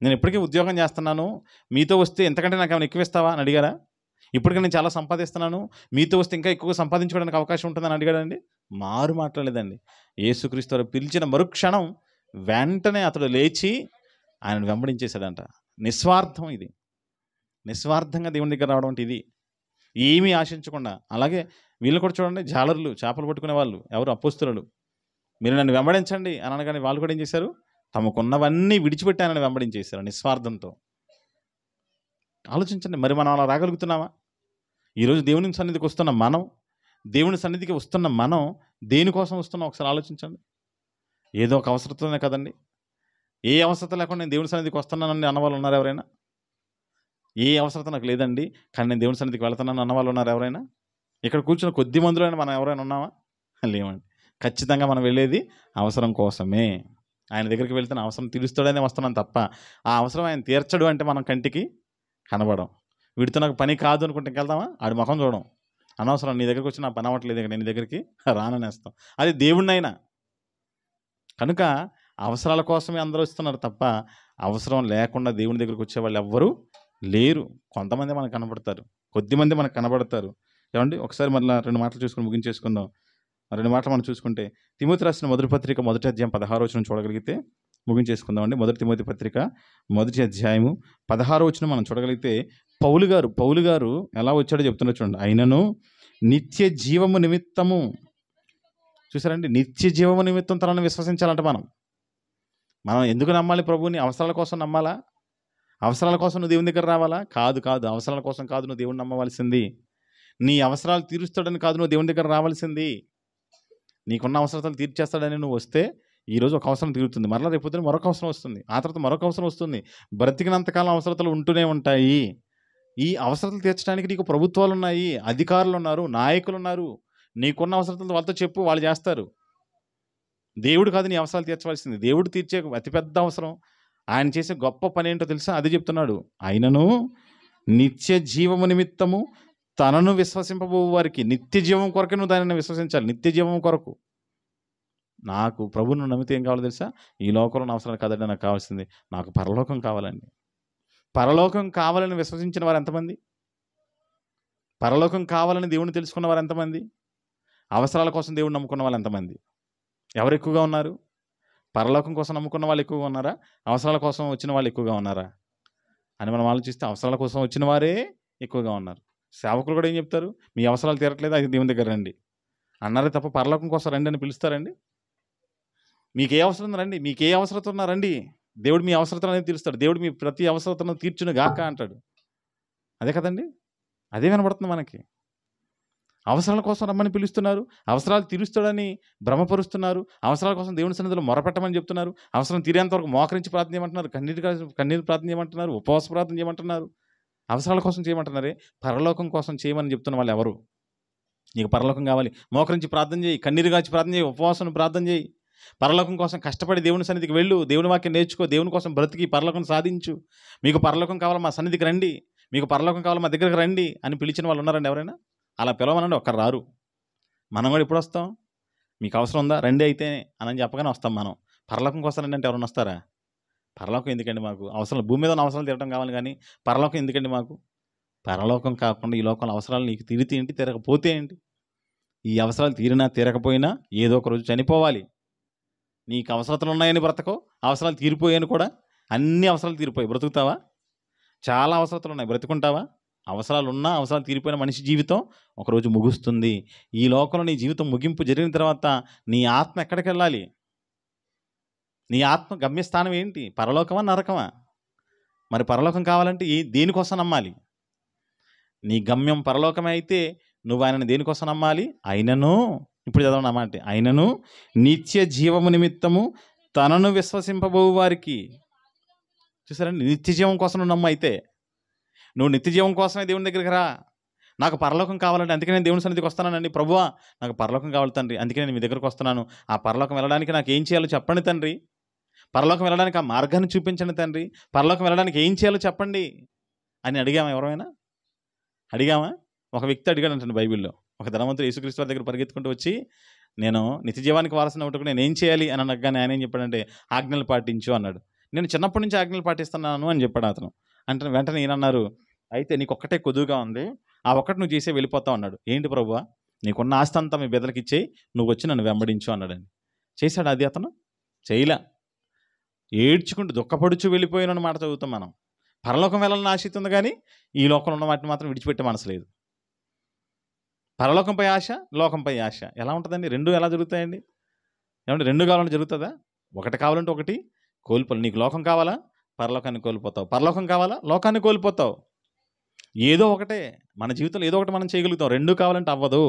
నేను ఇప్పటికీ ఉద్యోగం చేస్తున్నాను మీతో వస్తే ఎంతకంటే నాకు ఏమైనా ఎక్కువ ఇస్తావా అని అడిగారా ఇప్పటికీ నేను చాలా సంపాదిస్తున్నాను మీతో వస్తే ఇంకా ఎక్కువ సంపాదించుకోవడానికి అవకాశం ఉంటుందని అడిగాడండి మారు మాట్లాడలేదండి యేసుక్రీస్తు పిలిచిన మరుక్షణం వెంటనే అతడు లేచి ఆయన వెంబడించేశాడంట నిస్వార్థం ఇది నిస్వార్థంగా దేవుని దగ్గర రావడం అంటే ఇది ఏమీ ఆశించకుండా అలాగే వీళ్ళు కూడా చూడండి జాలర్లు చేపలు పట్టుకునే వాళ్ళు ఎవరు అపోస్తులు మీరు నన్ను వెంబడించండి అని అనగానే వాళ్ళు కూడా ఏం చేశారు తమకున్నవన్నీ విడిచిపెట్టానని వెంబడించేశారు నిస్వార్థంతో ఆలోచించండి మరి మనం అలా రాగలుగుతున్నామా ఈరోజు దేవుని సన్నిధికి వస్తున్న మనం దేవుని సన్నిధికి వస్తున్న మనం దేనికోసం వస్తున్నాం ఒకసారి ఆలోచించండి ఏదో ఒక అవసరతనే కదండి ఏ అవసరత లేకుండా నేను దేవుని సన్నిధికి వస్తున్నానని అన్నవాళ్ళు ఉన్నారు ఎవరైనా ఏ అవసరత నాకు లేదండి కానీ నేను దేవుని సన్నిధికి వెళ్తున్నాను అన్నవాళ్ళు ఉన్నారు ఎవరైనా ఇక్కడ కూర్చున్న కొద్ది మందులైనా మనం ఎవరైనా ఉన్నామా లేవండి ఖచ్చితంగా మనం వెళ్ళేది అవసరం కోసమే ఆయన దగ్గరికి వెళ్తే అవసరం తీరుస్తాడనే వస్తున్నాను తప్ప ఆ అవసరం ఆయన తీర్చడు అంటే మనం కంటికి కనబడం వీడితో నాకు పని కాదు అనుకుంటే వెళ్దామా ఆడి ముఖం చూడడం అనవసరం నీ దగ్గరికి వచ్చి నా పని అవ్వట్లేదు నేను నీ దగ్గరికి రాననేస్తాం అది దేవుణ్ణైనా కనుక అవసరాల కోసమే అందరూ వస్తున్నారు తప్ప అవసరం లేకుండా దేవుని దగ్గరికి వచ్చే వాళ్ళు ఎవ్వరూ లేరు కొంతమంది మనకు కనబడతారు కొద్దిమంది మనకు కనబడతారు ఏమండి ఒకసారి మళ్ళీ రెండు మాటలు చూసుకొని ముగించేసుకుందాం రెండు మాటలు మనం చూసుకుంటే తిమోతి రాసిన మొదటి పత్రిక మొదటి అధ్యాయం పదహారు వచ్చిన చూడగలిగితే ముగించేసుకుందామండి మొదటి తిమోతి పత్రిక మొదటి అధ్యాయము పదహారు వచ్చిన మనం చూడగలిగితే పౌలు గారు పౌలు గారు ఎలా వచ్చాడో చెప్తున్నారు చూడండి ఆయనను నిత్య జీవము నిమిత్తము చూసారండి నిత్య జీవము నిమిత్తం తనను విశ్వసించాలంట మనం మనం ఎందుకు నమ్మాలి ప్రభువుని అవసరాల కోసం నమ్మాలా అవసరాల కోసం నువ్వు దేవుని దగ్గర రావాలా కాదు కాదు అవసరాల కోసం కాదు నువ్వు దేవుని నమ్మవలసింది నీ అవసరాలు తీరుస్తాడని కాదు నువ్వు దేవుని దగ్గర రావాల్సింది నీకున్న అవసరతలు తీర్చేస్తాడని నువ్వు వస్తే ఈరోజు ఒక అవసరం తీరుతుంది మరలా రేపొద్దున మరొక అవసరం వస్తుంది ఆ తర్వాత మరొక అవసరం వస్తుంది బ్రతికినంతకాలం అవసరతలు ఉంటూనే ఉంటాయి ఈ అవసరతలు తీర్చడానికి నీకు ప్రభుత్వాలు ఉన్నాయి అధికారులు ఉన్నారు నాయకులు ఉన్నారు నీకున్న అవసరతలు వాళ్ళతో చెప్పు వాళ్ళు చేస్తారు దేవుడు కాదు నీ అవసరాలు తీర్చవలసింది దేవుడు తీర్చే అతిపెద్ద అవసరం ఆయన చేసే గొప్ప పని ఏంటో తెలుసా అది చెప్తున్నాడు ఆయనను నిత్య జీవము నిమిత్తము తనను విశ్వసింపబో వారికి నిత్య జీవం కొరకు నువ్వు దానిని విశ్వసించాలి నిత్య జీవం కొరకు నాకు ప్రభువును నమ్మితే ఏం కావాలో తెలుసా ఈ లోకంలో అవసరం కాదండి నాకు కావాల్సింది నాకు పరలోకం కావాలండి పరలోకం కావాలని విశ్వసించిన వారు ఎంతమంది పరలోకం కావాలని దేవుని తెలుసుకున్న వారు ఎంతమంది అవసరాల కోసం దేవుని నమ్ముకున్న వాళ్ళు ఎంతమంది ఎవరు ఎక్కువగా ఉన్నారు పరలోకం కోసం నమ్ముకున్న వాళ్ళు ఎక్కువగా ఉన్నారా అవసరాల కోసం వచ్చిన వాళ్ళు ఎక్కువగా ఉన్నారా అని మనం ఆలోచిస్తే అవసరాల కోసం వచ్చిన వారే ఎక్కువగా ఉన్నారు సేవకులు కూడా ఏం చెప్తారు మీ అవసరాలు తీరట్లేదు అది దేవుని దగ్గర రండి అన్నారే తప్ప పరలోకం కోసం రండి అని పిలుస్తారండి మీకు ఏ అవసరం రండి మీకు ఏ అవసరత ఉన్నా రండి దేవుడు మీ అవసరతను అనేది తీరుస్తాడు దేవుడు మీ ప్రతి అవసరతను తీర్చును గాక అంటాడు అదే కదండి అదే వినబడుతుంది మనకి అవసరాల కోసం రమ్మని పిలుస్తున్నారు అవసరాలు తీరుస్తాడని భ్రమపరుస్తున్నారు అవసరాల కోసం దేవుని సన్నిధిలో మొరపెట్టమని చెప్తున్నారు అవసరం తీరేంతవరకు వరకు మోకరించి ప్రార్థన చేయమంటున్నారు కన్నీరు కన్నీరు ప్రార్థన చేయమంటున్నారు ఉపవాస ప్రార్థన చేయమంటున్నారు అవసరాల కోసం చేయమంటున్నారే పరలోకం కోసం చేయమని చెప్తున్న వాళ్ళు ఎవరు నీకు పరలోకం కావాలి మోకరించి ప్రార్థన చేయి కన్నీరు కాచి ప్రార్థన చేయి ఉపవాసం ప్రార్థన చేయి పరలోకం కోసం కష్టపడి దేవుని సన్నిధికి వెళ్ళు దేవుని వాక్యం నేర్చుకో దేవుని కోసం బ్రతికి పరలోకం సాధించు మీకు పరలోకం కావాలి మా సన్నిధికి రండి మీకు పరలోకం కావాలి మా దగ్గరకు రండి అని పిలిచిన వాళ్ళు ఉన్నారండి ఎవరైనా అలా పిలవనండి ఒక్కరు రారు మనం కూడా ఎప్పుడు వస్తాం మీకు అవసరం ఉందా రండి అయితే అని చెప్పగానే వస్తాం మనం పరలోకం కోసం రండి అంటే ఎవరైనా వస్తారా పరలోకం ఎందుకండి మాకు అవసరం భూమి మీద అవసరాలు తిరగడం కావాలి కానీ పరలోకం ఎందుకండి మాకు పరలోకం కాకుండా ఈ లోకంలో అవసరాలు నీకు తీరితే ఏంటి తీరకపోతే ఏంటి ఈ అవసరాలు తీరినా తీరకపోయినా ఏదో ఒక రోజు చనిపోవాలి నీకు అవసరతలు ఉన్నాయని బ్రతకో అవసరాలు తీరిపోయాయని కూడా అన్ని అవసరాలు తీరిపోయి బ్రతుకుతావా చాలా అవసరతలు ఉన్నాయి బ్రతుకుంటావా అవసరాలు ఉన్నా అవసరాలు తీరిపోయిన మనిషి జీవితం ఒకరోజు ముగుస్తుంది ఈ లోకంలో నీ జీవితం ముగింపు జరిగిన తర్వాత నీ ఆత్మ ఎక్కడికి వెళ్ళాలి నీ ఆత్మ గమ్యస్థానం ఏంటి పరలోకమా నరకమా మరి పరలోకం కావాలంటే ఈ దేనికోసం నమ్మాలి నీ గమ్యం పరలోకమే అయితే నువ్వు ఆయనను దేనికోసం నమ్మాలి అయినను ఇప్పుడు చదవను అంటే ఆయనను నిత్య జీవము నిమిత్తము తనను విశ్వసింపబో వారికి చూసారండి నిత్య జీవం కోసం నువ్వు నమ్ము అయితే నువ్వు నిత్య జీవం కోసమే దేవుని దగ్గరికి రా నాకు పరలోకం కావాలంటే అందుకే నేను దేవుని సన్నిధికి వస్తానండి ప్రభువా నాకు పరలోకం కావాలి తండ్రి అందుకే నేను మీ దగ్గరకు వస్తున్నాను ఆ పరలోకం వెళ్ళడానికి నాకు ఏం చేయాలో చెప్పండి తండ్రి పరలోకం వెళ్ళడానికి ఆ మార్గాన్ని చూపించండి తండ్రి పరలోకం వెళ్ళడానికి ఏం చేయాలో చెప్పండి అని అడిగామా ఎవరైనా అడిగామా ఒక వ్యక్తి అంటే బైబిల్లో ఒక ధనవంతుడు యేసుక్రీస్తు దగ్గర పరిగెత్తుకుంటూ వచ్చి నేను నిత్యజీవానికి వారసిన ఒకటి నేను ఏం చేయాలి అని అనగానే ఆయన ఏం చెప్పాడంటే ఆజ్ఞలు పాటించు అన్నాడు నేను చిన్నప్పటి నుంచి ఆజ్ఞలు పాటిస్తున్నాను అని చెప్పాడు అతను అంటే వెంటనే ఏనన్నారు అయితే నీకు ఒక్కటే కొద్దుగా ఉంది ఆ ఒక్కటి నువ్వు చేసే వెళ్ళిపోతావు అన్నాడు ఏంటి ప్రభువా నీకున్న ఆస్తి అంతా మీ బెదలకిచ్చే నువ్వు వచ్చి నన్ను వెంబడించు అన్నాడని చేశాడు అది అతను చేయలే ఏడ్చుకుంటూ దుఃఖపడుచు వెళ్ళిపోయిన మాట చదువుతాం మనం పరలోకం వెళ్ళాలని ఆశ ఉంది కానీ ఈ లోకంలో ఉన్న వాటిని మాత్రం విడిచిపెట్టే మనసు లేదు పరలోకంపై ఆశ లోకంపై ఆశ ఎలా ఉంటుందండి రెండు ఎలా జరుగుతాయండి ఏమంటే రెండు కావాలంటే జరుగుతుందా ఒకటి కావాలంటే ఒకటి కోల్పోలే నీకు లోకం కావాలా పరలోకాన్ని కోల్పోతావు పరలోకం కావాలా లోకాన్ని కోల్పోతావు ఏదో ఒకటే మన జీవితంలో ఏదో ఒకటి మనం చేయగలుగుతాం రెండు కావాలంటే అవ్వదు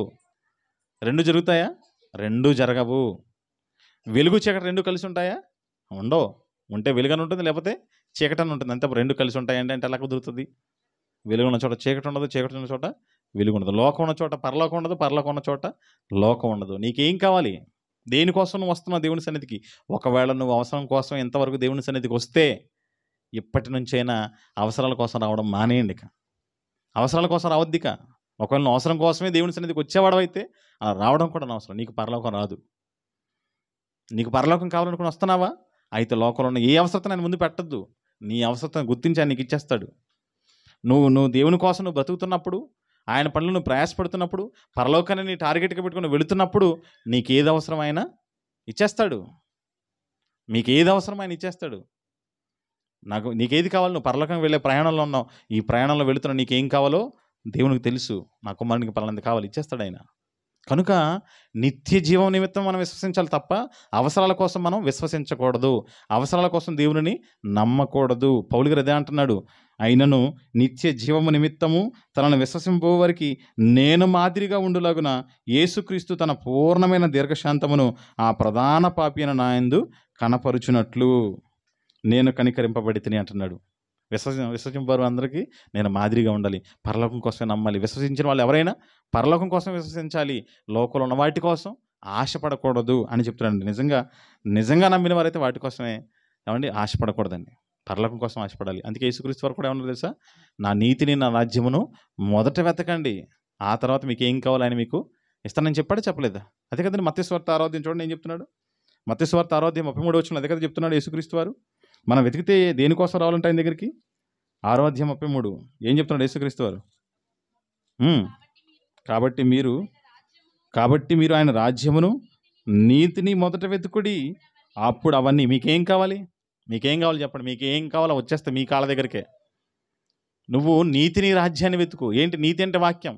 రెండు జరుగుతాయా రెండు జరగవు వెలుగు చీకటి రెండు కలిసి ఉంటాయా ఉండవు ఉంటే వెలుగన ఉంటుంది లేకపోతే చీకటన ఉంటుంది అంతే రెండు కలిసి ఉంటాయి అంటే అంటే ఎలా కుదురుతుంది వెలుగు ఉన్న చోట చీకటి ఉండదు చీకటి ఉన్న చోట వెలుగు ఉండదు లోకం ఉన్న చోట పరలోకం ఉండదు పరలోకం ఉన్న చోట లోకం ఉండదు నీకేం కావాలి దేనికోసం నువ్వు వస్తున్నావు దేవుని సన్నిధికి ఒకవేళ నువ్వు అవసరం కోసం ఎంతవరకు దేవుని సన్నిధికి వస్తే ఇప్పటి నుంచైనా అవసరాల కోసం రావడం మానేయండి ఇక అవసరాల కోసం రావద్దిక ఒకవేళ నువ్వు అవసరం కోసమే దేవుని సన్నిధికి వచ్చేవాడు అయితే అలా రావడం కూడా అవసరం నీకు పరలోకం రాదు నీకు పరలోకం కావాలనుకుని వస్తున్నావా అయితే లోకంలో ఉన్న ఏ అవసరత నేను ముందు పెట్టద్దు నీ అవసరతను గుర్తించి ఆయన నీకు ఇచ్చేస్తాడు నువ్వు నువ్వు దేవుని కోసం నువ్వు బ్రతుకుతున్నప్పుడు ఆయన పనులు నువ్వు ప్రయాసపడుతున్నప్పుడు పరలోకాన్ని నీ టార్గెట్గా పెట్టుకుని వెళుతున్నప్పుడు నీకు ఏది ఆయన ఇచ్చేస్తాడు మీకు ఏది అవసరమైనా ఇచ్చేస్తాడు నాకు నీకేది కావాలి నువ్వు పరలోకం వెళ్ళే ప్రయాణంలో ఉన్నావు ఈ ప్రయాణంలో వెళుతున్న నీకేం కావాలో దేవునికి తెలుసు నా కుమారునికి పలానంది కావాలి ఇచ్చేస్తాడు ఆయన కనుక నిత్య జీవం నిమిత్తం మనం విశ్వసించాలి తప్ప అవసరాల కోసం మనం విశ్వసించకూడదు అవసరాల కోసం దేవుని నమ్మకూడదు పౌలు గారు అదే అంటున్నాడు అయినను నిత్య జీవము నిమిత్తము తనను విశ్వసింపు వారికి నేను మాదిరిగా ఉండులాగున యేసుక్రీస్తు తన పూర్ణమైన దీర్ఘశాంతమును ఆ ప్రధాన పాపి అయిన నాయందు కనపరుచునట్లు నేను కనికరింపబడితేనే అంటున్నాడు విశ్వసి వారు అందరికీ నేను మాదిరిగా ఉండాలి పరలోకం కోసమే నమ్మాలి విశ్వసించిన వాళ్ళు ఎవరైనా పరలోకం కోసం విశ్వసించాలి లోకలు ఉన్న వాటి కోసం ఆశపడకూడదు అని చెప్తున్నాను నిజంగా నిజంగా నమ్మిన వారైతే వాటి కోసమే ఏమండి ఆశపడకూడదండి పరలోకం కోసం ఆశపడాలి అందుకే యేసుక్రీస్తు వారు కూడా ఏమన్నారు తెలుసా నా నీతిని నా రాజ్యమును మొదట వెతకండి ఆ తర్వాత మీకు ఏం కావాలని మీకు ఇస్తానని చెప్పాడు చెప్పలేదు అదే కదండి మత్స్వార్త ఆరోగ్యం చూడండి ఏం చెప్తున్నాడు మత్స్వార్త ఆరాధ్యం ముప్పై మూడు వచ్చిన అదే కదా చెప్తున్నాడు యేసుక్రీస్తు వారు మనం వెతికితే దేనికోసం రావాలంటే ఆయన దగ్గరికి ఆరో అధ్యాయం ముప్పై మూడు ఏం చెప్తున్నాడు యేసుక్రీస్తు వారు కాబట్టి మీరు కాబట్టి మీరు ఆయన రాజ్యమును నీతిని మొదట వెతుకుడి అప్పుడు అవన్నీ మీకేం కావాలి మీకేం కావాలి చెప్పండి మీకేం కావాలో వచ్చేస్తే మీ కాళ్ళ దగ్గరికే నువ్వు నీతిని రాజ్యాన్ని వెతుకు ఏంటి నీతి అంటే వాక్యం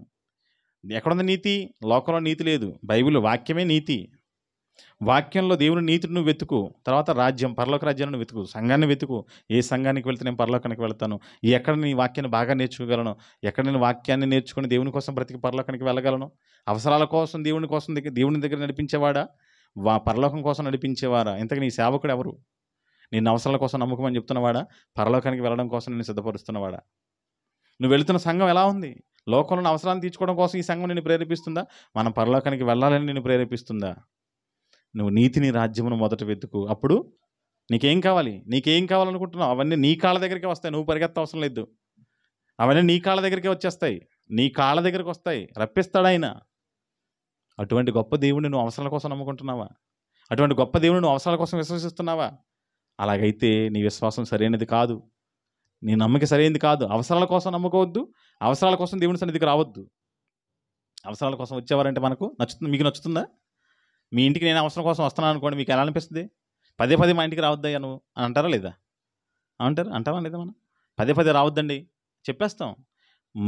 ఎక్కడుంది నీతి లోకంలో నీతి లేదు బైబిల్ వాక్యమే నీతి వాక్యంలో దేవుని నీతిని నువ్వు వెతుకు తర్వాత రాజ్యం పరలోక రాజ్యాన్ని నువ్వు వెతుకు సంఘాన్ని వెతుకు ఏ సంఘానికి వెళ్తే నేను పరలోకానికి వెళ్తాను ఎక్కడ నీ వాక్యాన్ని బాగా నేర్చుకోగలను ఎక్కడ నేను వాక్యాన్ని నేర్చుకుని దేవుని కోసం బ్రతికి పరలోకానికి వెళ్ళగలను అవసరాల కోసం దేవుని కోసం దగ్గర దేవుని దగ్గర నడిపించేవాడా వా పరలోకం కోసం నడిపించేవారా ఇంతకు నీ సేవకుడు ఎవరు నేను అవసరాల కోసం నమ్మకమని చెప్తున్నవాడా పరలోకానికి వెళ్ళడం కోసం నేను సిద్ధపరుస్తున్నవాడా నువ్వు వెళుతున్న సంఘం ఎలా ఉంది లోకంలో అవసరాన్ని తీర్చుకోవడం కోసం ఈ సంఘం నేను ప్రేరేపిస్తుందా మనం పరలోకానికి వెళ్ళాలని నేను ప్రేరేపిస్తుందా నువ్వు నీతిని రాజ్యమును మొదట వెతుకు అప్పుడు నీకేం కావాలి నీకేం కావాలనుకుంటున్నావు అవన్నీ నీ కాళ్ళ దగ్గరికి వస్తాయి నువ్వు పరిగెత్త అవసరం లేదు అవన్నీ నీ కాళ్ళ దగ్గరికి వచ్చేస్తాయి నీ కాళ్ళ దగ్గరికి వస్తాయి రప్పిస్తాడు ఆయన అటువంటి గొప్ప దేవుడిని నువ్వు అవసరాల కోసం నమ్ముకుంటున్నావా అటువంటి గొప్ప దేవుడిని నువ్వు అవసరాల కోసం విశ్వసిస్తున్నావా అలాగైతే నీ విశ్వాసం సరైనది కాదు నీ నమ్మక సరైనది కాదు అవసరాల కోసం నమ్ముకోవద్దు అవసరాల కోసం దేవుని సన్నిధికి రావద్దు అవసరాల కోసం వచ్చేవారంటే మనకు నచ్చుతుంది మీకు నచ్చుతుందా మీ ఇంటికి నేను అవసరం కోసం వస్తున్నాను అనుకోండి మీకు ఎలా అనిపిస్తుంది పదే పదే మా ఇంటికి రావద్దా నువ్వు అని అంటారా లేదా అంటారు అంటావా లేదా మనం పదే పదే రావద్దండి చెప్పేస్తాం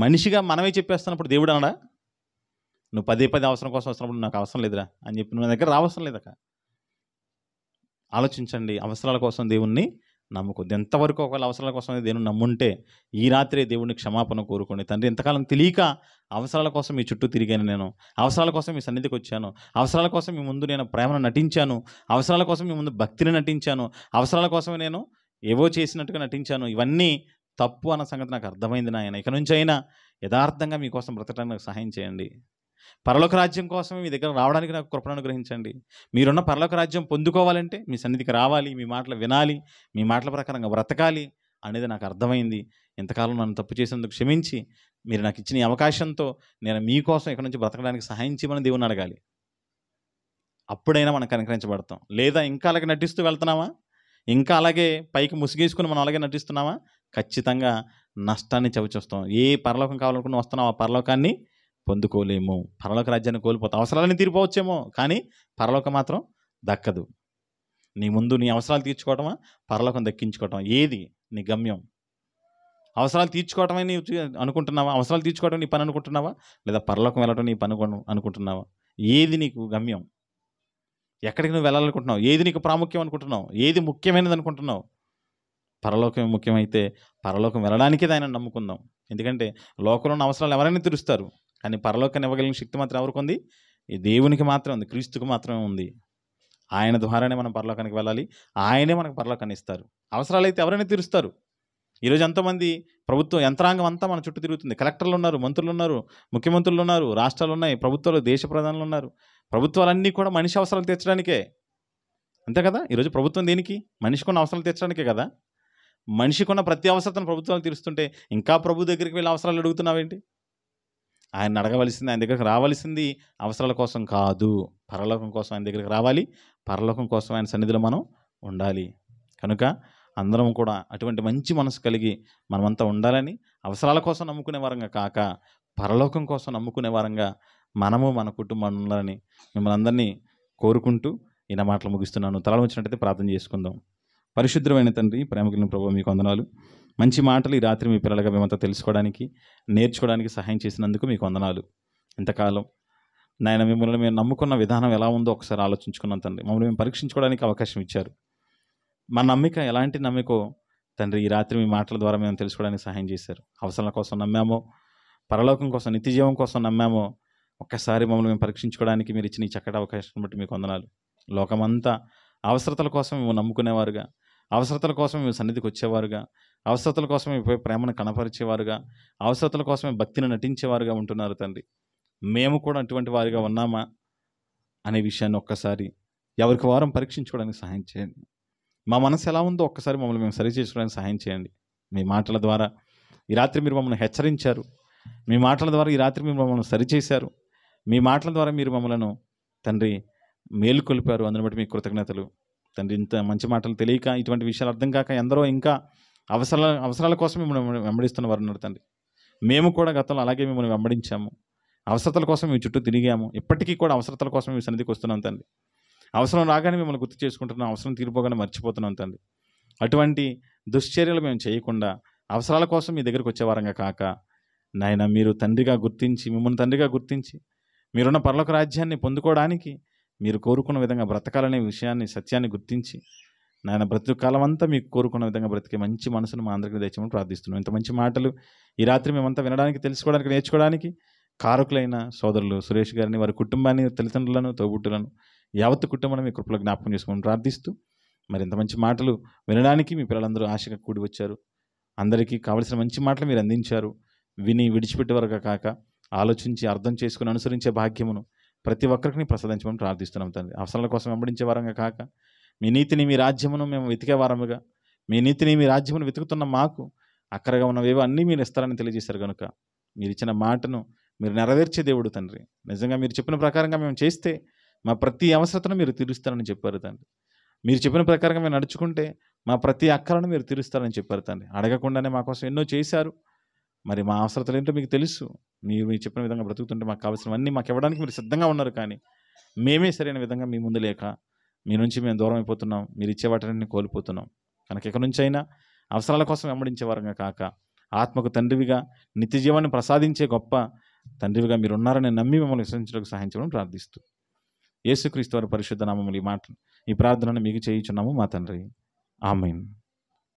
మనిషిగా మనమే చెప్పేస్తున్నప్పుడు దేవుడు అనడా నువ్వు పదే పదే అవసరం కోసం వస్తున్నప్పుడు నాకు అవసరం లేదురా అని చెప్పి నువ్వు దగ్గర రావసరం లేదక్క ఆలోచించండి అవసరాల కోసం దేవుణ్ణి నమ్మకొద్దు ఎంతవరకు ఒకవేళ అవసరాల కోసం దేవుని నమ్ముంటే ఈ రాత్రే దేవుడిని క్షమాపణ కోరుకోండి తండ్రి ఇంతకాలం తెలియక అవసరాల కోసం మీ చుట్టూ తిరిగాను నేను అవసరాల కోసం మీ సన్నిధికి వచ్చాను అవసరాల కోసం మీ ముందు నేను ప్రేమను నటించాను అవసరాల కోసం మీ ముందు భక్తిని నటించాను అవసరాల కోసం నేను ఏవో చేసినట్టుగా నటించాను ఇవన్నీ తప్పు అన్న సంగతి నాకు అర్థమైంది నాయన ఇక నుంచి అయినా యథార్థంగా మీకోసం బ్రతకడానికి సహాయం చేయండి పరలోక రాజ్యం కోసం మీ దగ్గర రావడానికి నాకు కృపను అనుగ్రహించండి మీరున్న పరలోక రాజ్యం పొందుకోవాలంటే మీ సన్నిధికి రావాలి మీ మాటలు వినాలి మీ మాటల ప్రకారంగా బ్రతకాలి అనేది నాకు అర్థమైంది ఇంతకాలం నన్ను తప్పు చేసేందుకు క్షమించి మీరు నాకు ఇచ్చిన అవకాశంతో నేను మీకోసం ఇక్కడ నుంచి బ్రతకడానికి సహాయం చేయమని దేవుని అడగాలి అప్పుడైనా మనం అనుకరించబడతాం లేదా ఇంకా అలాగే నటిస్తూ వెళ్తున్నామా ఇంకా అలాగే పైకి ముసుగేసుకుని మనం అలాగే నటిస్తున్నామా ఖచ్చితంగా నష్టాన్ని చవిచూస్తాం ఏ పరలోకం కావాలనుకుని వస్తున్నాం ఆ పరలోకాన్ని పొందుకోలేము పరలోక రాజ్యాన్ని కోల్పోతే అవసరాలని తీరిపోవచ్చేమో కానీ పరలోక మాత్రం దక్కదు నీ ముందు నీ అవసరాలు తీర్చుకోవటమా పరలోకం దక్కించుకోవటం ఏది నీ గమ్యం అవసరాలు తీర్చుకోవటమే నీ అనుకుంటున్నావా అవసరాలు తీర్చుకోవటం నీ పని అనుకుంటున్నావా లేదా పరలోకం వెళ్ళటం నీ పని అనుకుంటున్నావా ఏది నీకు గమ్యం ఎక్కడికి నువ్వు వెళ్ళాలనుకుంటున్నావు ఏది నీకు ప్రాముఖ్యం అనుకుంటున్నావు ఏది ముఖ్యమైనది అనుకుంటున్నావు పరలోకం ముఖ్యమైతే పరలోకం వెళ్ళడానికే దాన్ని నమ్ముకుందాం ఎందుకంటే లోకంలో అవసరాలు ఎవరైనా తీరుస్తారు కానీ పరలోకాన్ని ఇవ్వగలిగిన శక్తి మాత్రం ఎవరికి ఉంది ఈ దేవునికి మాత్రం ఉంది క్రీస్తుకు మాత్రమే ఉంది ఆయన ద్వారానే మనం పరలోకానికి వెళ్ళాలి ఆయనే మనకు పరలోకాన్ని ఇస్తారు అవసరాలైతే ఎవరైనా తీరుస్తారు ఈరోజు ఎంతోమంది ప్రభుత్వం యంత్రాంగం అంతా మన చుట్టూ తిరుగుతుంది కలెక్టర్లు ఉన్నారు మంత్రులు ఉన్నారు ముఖ్యమంత్రులు ఉన్నారు రాష్ట్రాలు ఉన్నాయి ప్రభుత్వాలు దేశ ప్రధానులు ఉన్నారు ప్రభుత్వాలన్నీ కూడా మనిషి అవసరాలు తీర్చడానికే అంతే కదా ఈరోజు ప్రభుత్వం దేనికి మనిషికున్న అవసరాలు తీర్చడానికే కదా మనిషికున్న ప్రతి అవసరతను ప్రభుత్వాలు తీరుస్తుంటే ఇంకా ప్రభు దగ్గరికి వెళ్ళి అవసరాలు అడుగుతున్నావేంటి ఆయన అడగవలసింది ఆయన దగ్గరికి రావాల్సింది అవసరాల కోసం కాదు పరలోకం కోసం ఆయన దగ్గరికి రావాలి పరలోకం కోసం ఆయన సన్నిధిలో మనం ఉండాలి కనుక అందరం కూడా అటువంటి మంచి మనసు కలిగి మనమంతా ఉండాలని అవసరాల కోసం నమ్ముకునే వారంగా కాక పరలోకం కోసం నమ్ముకునే వారంగా మనము మన కుటుంబం ఉండాలని మిమ్మల్ని అందరినీ కోరుకుంటూ ఈయన మాటలు ముగిస్తున్నాను తలలు వచ్చినట్టయితే ప్రార్థన చేసుకుందాం పరిశుద్ధమైన తండ్రి ప్రేమకులను ప్రభు మీకు వందనాలు మంచి మాటలు ఈ రాత్రి మీ పిల్లలుగా మేమంతా తెలుసుకోవడానికి నేర్చుకోవడానికి సహాయం చేసినందుకు మీకు వందనాలు ఇంతకాలం నాయన మిమ్మల్ని మేము నమ్ముకున్న విధానం ఎలా ఉందో ఒకసారి ఆలోచించుకున్నాం తండ్రి మమ్మల్ని మేము పరీక్షించుకోవడానికి అవకాశం ఇచ్చారు మా నమ్మిక ఎలాంటి నమ్మికో తండ్రి ఈ రాత్రి మీ మాటల ద్వారా మేము తెలుసుకోవడానికి సహాయం చేశారు అవసరాల కోసం నమ్మామో పరలోకం కోసం నిత్యజీవం కోసం నమ్మామో ఒక్కసారి మమ్మల్ని మేము పరీక్షించుకోవడానికి మీరు ఇచ్చిన ఈ చక్కటి అవకాశం బట్టి మీకు వందనాలు లోకమంతా అవసరతల కోసం మేము నమ్ముకునేవారుగా అవసరతల కోసం మేము సన్నిధికి వచ్చేవారుగా అవసరతల కోసమే ప్రేమను కనపరిచేవారుగా అవసరతల కోసమే భక్తిని నటించేవారుగా ఉంటున్నారు తండ్రి మేము కూడా అటువంటి వారిగా ఉన్నామా అనే విషయాన్ని ఒక్కసారి ఎవరికి వారం పరీక్షించుకోవడానికి సహాయం చేయండి మా మనసు ఎలా ఉందో ఒక్కసారి మమ్మల్ని మేము సరి చేసుకోవడానికి సహాయం చేయండి మీ మాటల ద్వారా ఈ రాత్రి మీరు మమ్మల్ని హెచ్చరించారు మీ మాటల ద్వారా ఈ రాత్రి మీరు మమ్మల్ని సరిచేశారు మీ మాటల ద్వారా మీరు మమ్మలను తండ్రి మేలుకొల్పారు అందుని బట్టి మీ కృతజ్ఞతలు తండ్రి ఇంత మంచి మాటలు తెలియక ఇటువంటి విషయాలు అర్థం కాక ఎందరో ఇంకా అవసరాల అవసరాల కోసం మిమ్మల్ని వెంబడిస్తున్న వారు ఉన్నారు తండ్రి మేము కూడా గతంలో అలాగే మిమ్మల్ని వెంబడించాము అవసరతల కోసం మేము చుట్టూ తిరిగాము ఇప్పటికీ కూడా అవసరతల కోసం మేము సన్నిధికి వస్తున్నాం తండ్రి అవసరం రాగానే మిమ్మల్ని గుర్తు చేసుకుంటున్నాం అవసరం తీరిపోగానే మర్చిపోతున్నాం తండ్రి అటువంటి దుశ్చర్యలు మేము చేయకుండా అవసరాల కోసం మీ దగ్గరికి వచ్చేవారంగా కాక నాయన మీరు తండ్రిగా గుర్తించి మిమ్మల్ని తండ్రిగా గుర్తించి మీరున్న పర్లోక రాజ్యాన్ని పొందుకోవడానికి మీరు కోరుకున్న విధంగా బ్రతకాలనే విషయాన్ని సత్యాన్ని గుర్తించి నాయన బ్రతుకాలం అంతా మీకు కోరుకున్న విధంగా బ్రతికే మంచి మనసును మా అందరికీ దయచేయమని ప్రార్థిస్తున్నాం ఇంత మంచి మాటలు ఈ రాత్రి మేమంతా వినడానికి తెలుసుకోవడానికి నేర్చుకోవడానికి కారకులైన సోదరులు సురేష్ గారిని వారి కుటుంబాన్ని తల్లిదండ్రులను తోబుట్టులను యావత్తు కుటుంబాన్ని మీ కృపలో జ్ఞాపకం చేసుకోమని ప్రార్థిస్తూ మరి ఇంత మంచి మాటలు వినడానికి మీ పిల్లలందరూ ఆశగా కూడి వచ్చారు అందరికీ కావలసిన మంచి మాటలు మీరు అందించారు విని విడిచిపెట్టేవారుగా కాక ఆలోచించి అర్థం చేసుకుని అనుసరించే భాగ్యమును ప్రతి ఒక్కరికి ప్రసాదించమని ప్రార్థిస్తున్నాం తండ్రి అవసరాల కోసం వెంబడించే వారంగా కాక మీ నీతిని మీ రాజ్యమును మేము వెతికేవారముగా మీ నీతిని మీ రాజ్యమును వెతుకుతున్న మాకు అక్కడగా ఉన్నవేవో అన్నీ మీరు ఇస్తారని తెలియజేశారు కనుక మీరు ఇచ్చిన మాటను మీరు నెరవేర్చే దేవుడు తండ్రి నిజంగా మీరు చెప్పిన ప్రకారంగా మేము చేస్తే మా ప్రతి అవసరతను మీరు తీరుస్తారని చెప్పారు తండ్రి మీరు చెప్పిన ప్రకారంగా మేము నడుచుకుంటే మా ప్రతి అక్కలను మీరు తీరుస్తారని చెప్పారు తండ్రి అడగకుండానే మా కోసం ఎన్నో చేశారు మరి మా అవసరతలు ఏంటో మీకు తెలుసు మీరు మీరు చెప్పిన విధంగా బ్రతుకుతుంటే మాకు కావాల్సినవన్నీ మాకు ఇవ్వడానికి మీరు సిద్ధంగా ఉన్నారు కానీ మేమే సరైన విధంగా మీ ముందు లేక మీ నుంచి మేము దూరం అయిపోతున్నాం మీరు ఇచ్చే వాటిని కోల్పోతున్నాం కనుక ఇక నుంచి అయినా అవసరాల కోసం వెంబడించేవారంగా కాక ఆత్మకు తండ్రివిగా నిత్య జీవాన్ని ప్రసాదించే గొప్ప తండ్రివిగా మీరు ఉన్నారని నమ్మి మిమ్మల్ని విశ్వసించడానికి సహాయించడం ప్రార్థిస్తూ యేసుక్రీస్తు వారి పరిశుద్ధ నామములు ఈ మాటలు ఈ ప్రార్థనను మీకు చేయించున్నాము మా తండ్రి ఆమెను